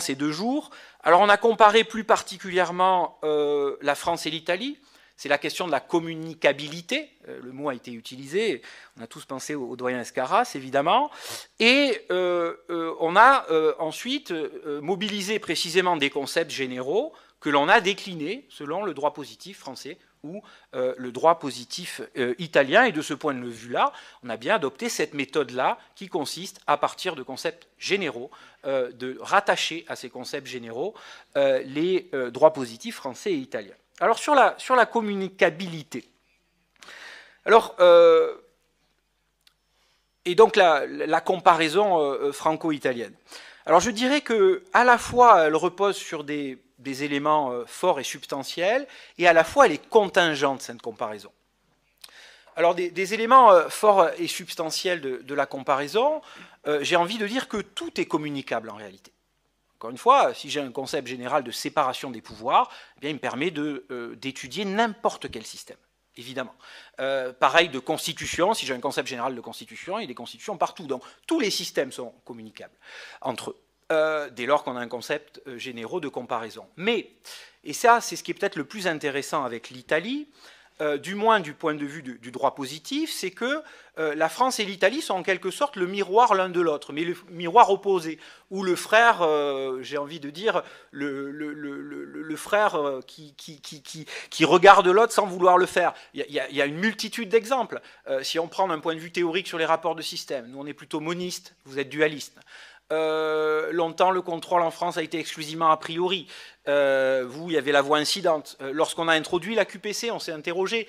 ces deux jours Alors on a comparé plus particulièrement la France et l'Italie. C'est la question de la communicabilité. le mot a été utilisé. On a tous pensé au, doyen Escaras, évidemment. Et on a ensuite mobilisé précisément des concepts généraux que l'on a déclinés selon le droit positif français ou euh, le droit positif euh, italien. Et de ce point de vue-là, on a bien adopté cette méthode-là qui consiste, à partir de concepts généraux, euh, de rattacher à ces concepts généraux les droits positifs français et italiens. Alors sur la, sur la communicabilité. Alors, et donc la, la comparaison franco-italienne. Alors je dirais que à la fois elle repose sur des des éléments euh, forts et substantiels, et à la fois elle est contingente, cette comparaison. Alors des, éléments euh, forts et substantiels de, la comparaison, euh, j'ai envie de dire que tout est communicable en réalité. Encore une fois, si j'ai un concept général de séparation des pouvoirs, eh bien, il me permet d'étudier n'importe quel système évidemment. pareil de constitution, si j'ai un concept général de constitution, il y a des constitutions partout. Donc tous les systèmes sont communicables entre eux. Euh, dès lors qu'on a un concept euh, généraux de comparaison. Mais, et ça c'est ce qui est peut-être le plus intéressant avec l'Italie, euh, du moins du point de vue du, droit positif, c'est que la France et l'Italie sont en quelque sorte le miroir l'un de l'autre, mais le miroir opposé, ou le frère, j'ai envie de dire, le, frère qui, regarde l'autre sans vouloir le faire. Il y, y, a une multitude d'exemples. si on prend un point de vue théorique sur les rapports de système, nous on est plutôt moniste, vous êtes dualiste. Euh, longtemps, le contrôle en France a été exclusivement a priori. Euh, vous, il y avait la voie incidente. Euh, lorsqu'on a introduit la QPC, on s'est interrogé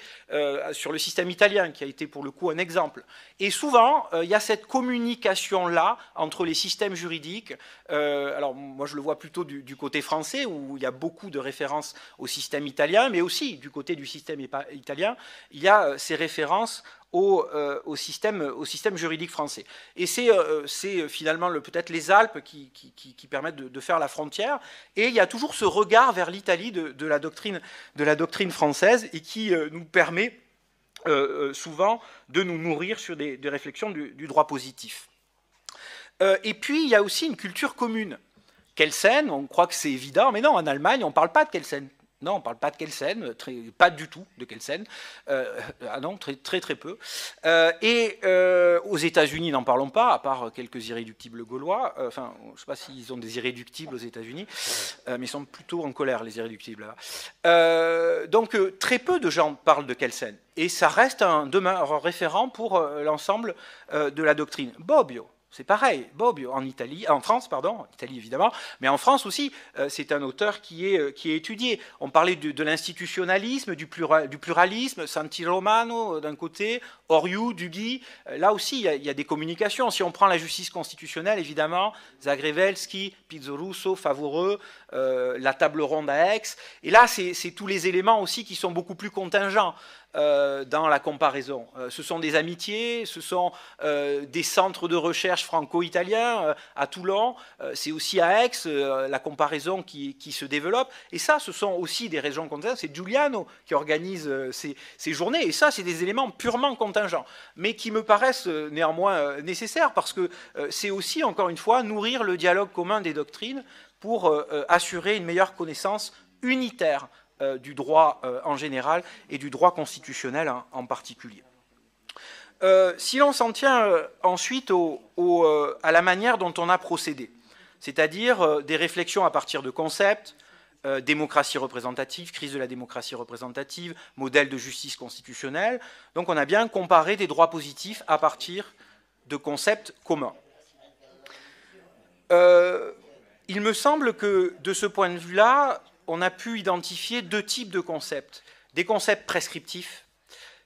sur le système italien, qui a été pour le coup un exemple. Et souvent, il y a cette communication-là entre les systèmes juridiques. alors, moi, je le vois plutôt du, côté français, où il y a beaucoup de références au système italien, mais aussi du côté du système italien, il y a ces références euh, au, système, au système juridique français. Et c'est euh, euh, finalement peut-être les Alpes qui, permettent de, faire la frontière. Et il y a toujours ce regard vers l'Italie de, la doctrine, de la doctrine française et qui nous permet souvent de nous nourrir sur des, réflexions du, du, droit positif. et puis, il y a aussi une culture commune. Kelsen, on croit que c'est évident, mais non, en Allemagne, on ne parle pas de Kelsen. Non, on parle pas de Kelsen, pas du tout de Kelsen. Euh, ah non, très très, peu. Euh, et euh, aux États-Unis, n'en parlons pas, à part quelques irréductibles gaulois. Enfin, je ne sais pas s'ils ont des irréductibles aux États-Unis, mais ils sont plutôt en colère, les irréductibles. donc, très peu de gens parlent de Kelsen. Et ça reste un, demain, référent pour l'ensemble de la doctrine. Bobbio, c'est pareil. Bob, en Italie, en France, pardon, Italie évidemment, mais en France aussi, euh, c'est un auteur qui est, euh, qui est étudié. On parlait de, l'institutionnalisme, du, du, pluralisme, Santi Romano d'un côté, Oriou, Dugui, euh, là aussi, il y, a, des communications. Si on prend la justice constitutionnelle, évidemment, Zagrevelski, Pizzorusso, Favoreux, euh, la table ronde à Aix. Et là, c'est tous les éléments aussi qui sont beaucoup plus contingents. Euh, dans la comparaison. ce sont des amitiés, ce sont des centres de recherche franco-italiens à Toulon, c'est aussi à Aix la comparaison qui, se développe. Et ça, ce sont aussi des régions contingentes. C'est Giuliano qui organise ces, journées. Et ça, c'est des éléments purement contingents mais qui me paraissent euh, néanmoins euh, nécessaires, parce que euh, c'est aussi, encore une fois, nourrir le dialogue commun des doctrines pour assurer une meilleure connaissance unitaire du droit en général et du droit constitutionnel en particulier. si l'on s'en tient ensuite à la manière dont on a procédé, c'est-à-dire des réflexions à partir de concepts, euh, démocratie représentative, crise de la démocratie représentative, modèle de justice constitutionnelle. Donc on a bien comparé des droits positifs à partir de concepts communs. Euh, il me semble que de ce point de vue-là, on a pu identifier deux types de concepts. Des concepts prescriptifs,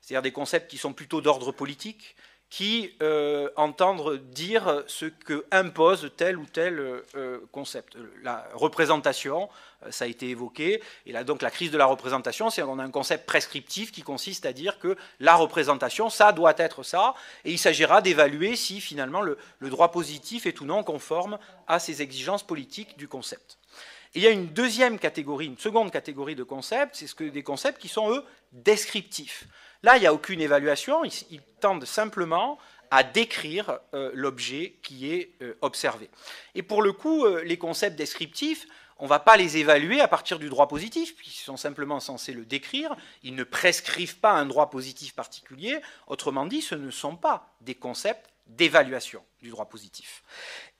c'est-à-dire des concepts qui sont plutôt d'ordre politique, qui euh, entendre entendent dire ce que impose tel ou tel euh, concept. La représentation, euh, ça a été évoqué, et là donc la crise de la représentation, c'est qu'on a un concept prescriptif qui consiste à dire que la représentation, ça doit être ça, et il s'agira d'évaluer si finalement le, droit positif est ou non conforme à ces exigences politiques du concept. il y a une deuxième catégorie, une seconde catégorie de concepts, c'est ce que des concepts qui sont, eux, descriptifs. Là, il n'y a aucune évaluation, ils, tendent simplement à décrire euh, l'objet qui est euh, observé. Et pour le coup, euh, les concepts descriptifs, on ne va pas les évaluer à partir du droit positif, puisqu'ils sont simplement censés le décrire. Ils ne prescrivent pas un droit positif particulier. Autrement dit, ce ne sont pas des concepts d'évaluation du droit positif.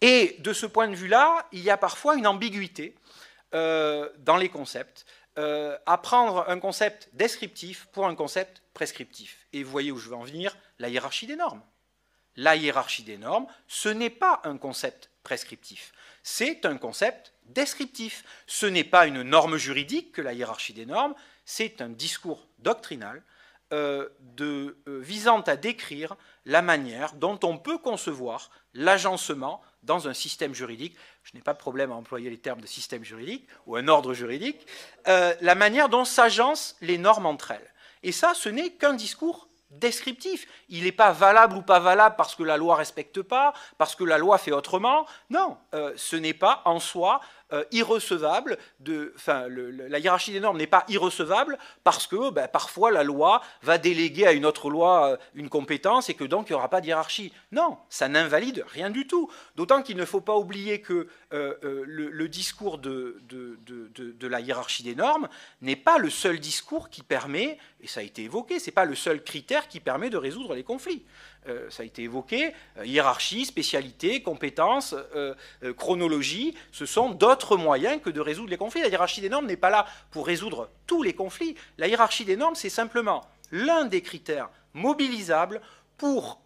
Et de ce point de vue-là, il y a parfois une ambiguïté dans les concepts. à prendre un concept descriptif pour un concept prescriptif. Et vous voyez où je veux en venir La hiérarchie des normes. La hiérarchie des normes, ce n'est pas un concept prescriptif, c'est un concept descriptif. Ce n'est pas une norme juridique que la hiérarchie des normes, c'est un discours doctrinal euh, de, euh, visant à décrire la manière dont on peut concevoir l'agencement dans un système juridique. Je n'ai pas de problème à employer les termes de système juridique ou un ordre juridique. Euh, la manière dont s'agencent les normes entre elles. Et ça, ce n'est qu'un discours descriptif. Il n'est pas valable ou pas valable parce que la loi respecte pas, parce que la loi fait autrement. Non, euh, ce n'est pas en soi euh, irrecevable, la hiérarchie des normes n'est pas irrecevable parce que ben, parfois la loi va déléguer à une autre loi euh, une compétence et que donc il n'y aura pas de hiérarchie. Non, ça n'invalide rien du tout. D'autant qu'il ne faut pas oublier que euh, le, discours de, la hiérarchie des normes n'est pas le seul discours qui permet, et ça a été évoqué, n'est pas le seul critère qui permet de résoudre les conflits. Euh, ça a été évoqué, euh, hiérarchie, spécialité, compétences, euh, chronologie, ce sont d'autres moyens que de résoudre les conflits. La hiérarchie des normes n'est pas là pour résoudre tous les conflits. La hiérarchie des normes, c'est simplement l'un des critères mobilisables pour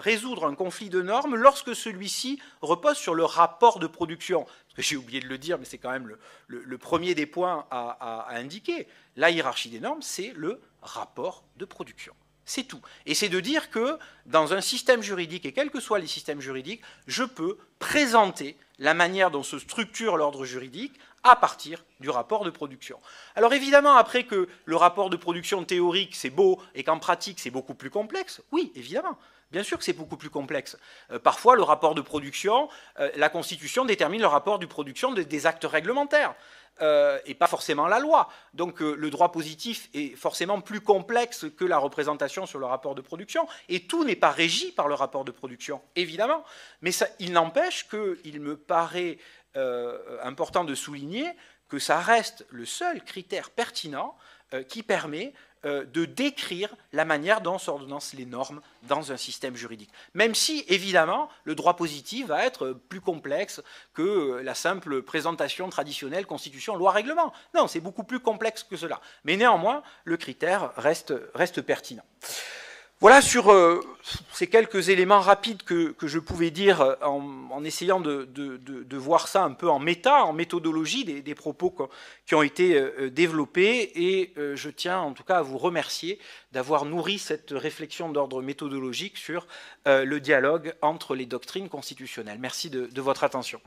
résoudre un conflit de normes lorsque celui-ci repose sur le rapport de production. j'ai oublié de le dire, mais c'est quand même le, premier des points à indiquer. La hiérarchie des normes, c'est le rapport de production. C'est tout. Et c'est de dire que dans un système juridique, et quels que soient les systèmes juridiques, je peux présenter la manière dont se structure l'ordre juridique à partir du rapport de production. Alors évidemment, après que le rapport de production théorique, c'est beau, et qu'en pratique, c'est beaucoup plus complexe, oui, évidemment. Bien sûr que c'est beaucoup plus complexe. Euh, parfois, le rapport de production, euh, la Constitution détermine le rapport de production des actes réglementaires. Euh, et pas forcément la loi. Donc le droit positif est forcément plus complexe que la représentation sur le rapport de production, et tout n'est pas régi par le rapport de production, évidemment. Mais ça, il n'empêche qu'il me paraît important de souligner que ça reste le seul critère pertinent qui permet euh, de décrire la manière dont s'ordonnent les normes dans un système juridique. Même si, évidemment, le droit positif va être plus complexe que la simple présentation traditionnelle constitution, loi, règlement. Non, c'est beaucoup plus complexe que cela. Mais néanmoins, le critère reste, reste pertinent. Voilà sur euh, ces quelques éléments rapides que, je pouvais dire euh, en, essayant de, voir ça un peu en méta, en méthodologie des, propos qui ont été euh, développés. Et je tiens en tout cas à vous remercier d'avoir nourri cette réflexion d'ordre méthodologique sur le dialogue entre les doctrines constitutionnelles. Merci de votre attention.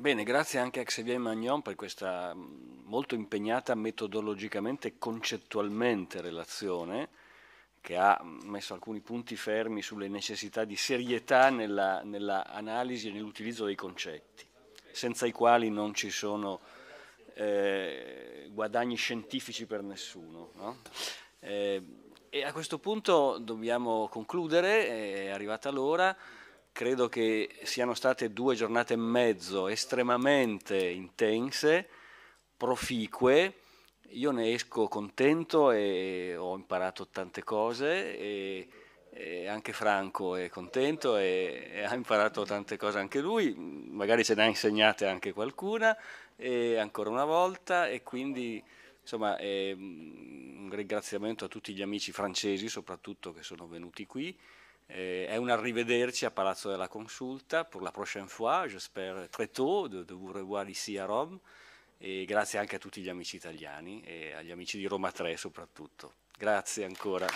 Bene, grazie anche a Xavier Magnon per questa mm, molto impegnata metodologicamente e concettualmente relazione che ha mm, messo alcuni punti fermi sulle necessità di serietà nell'analisi nella e nell'utilizzo dei concetti, senza i quali non ci sono eh, guadagni scientifici per nessuno. No? Eh, e a questo punto dobbiamo concludere, è arrivata l'ora credo che siano state due giornate e mezzo estremamente intense, proficue. Io ne esco contento e ho imparato tante cose e, e anche Franco è contento e, e, ha imparato tante cose anche lui, magari ce ne ha insegnate anche qualcuna e ancora una volta e quindi insomma un ringraziamento a tutti gli amici francesi soprattutto che sono venuti qui eh, è un arrivederci a Palazzo della Consulta per la prochaine fois, j'espère très tôt de, vous revoir ici a Rome e grazie anche a tutti gli amici italiani e agli amici di Roma 3 soprattutto. Grazie ancora.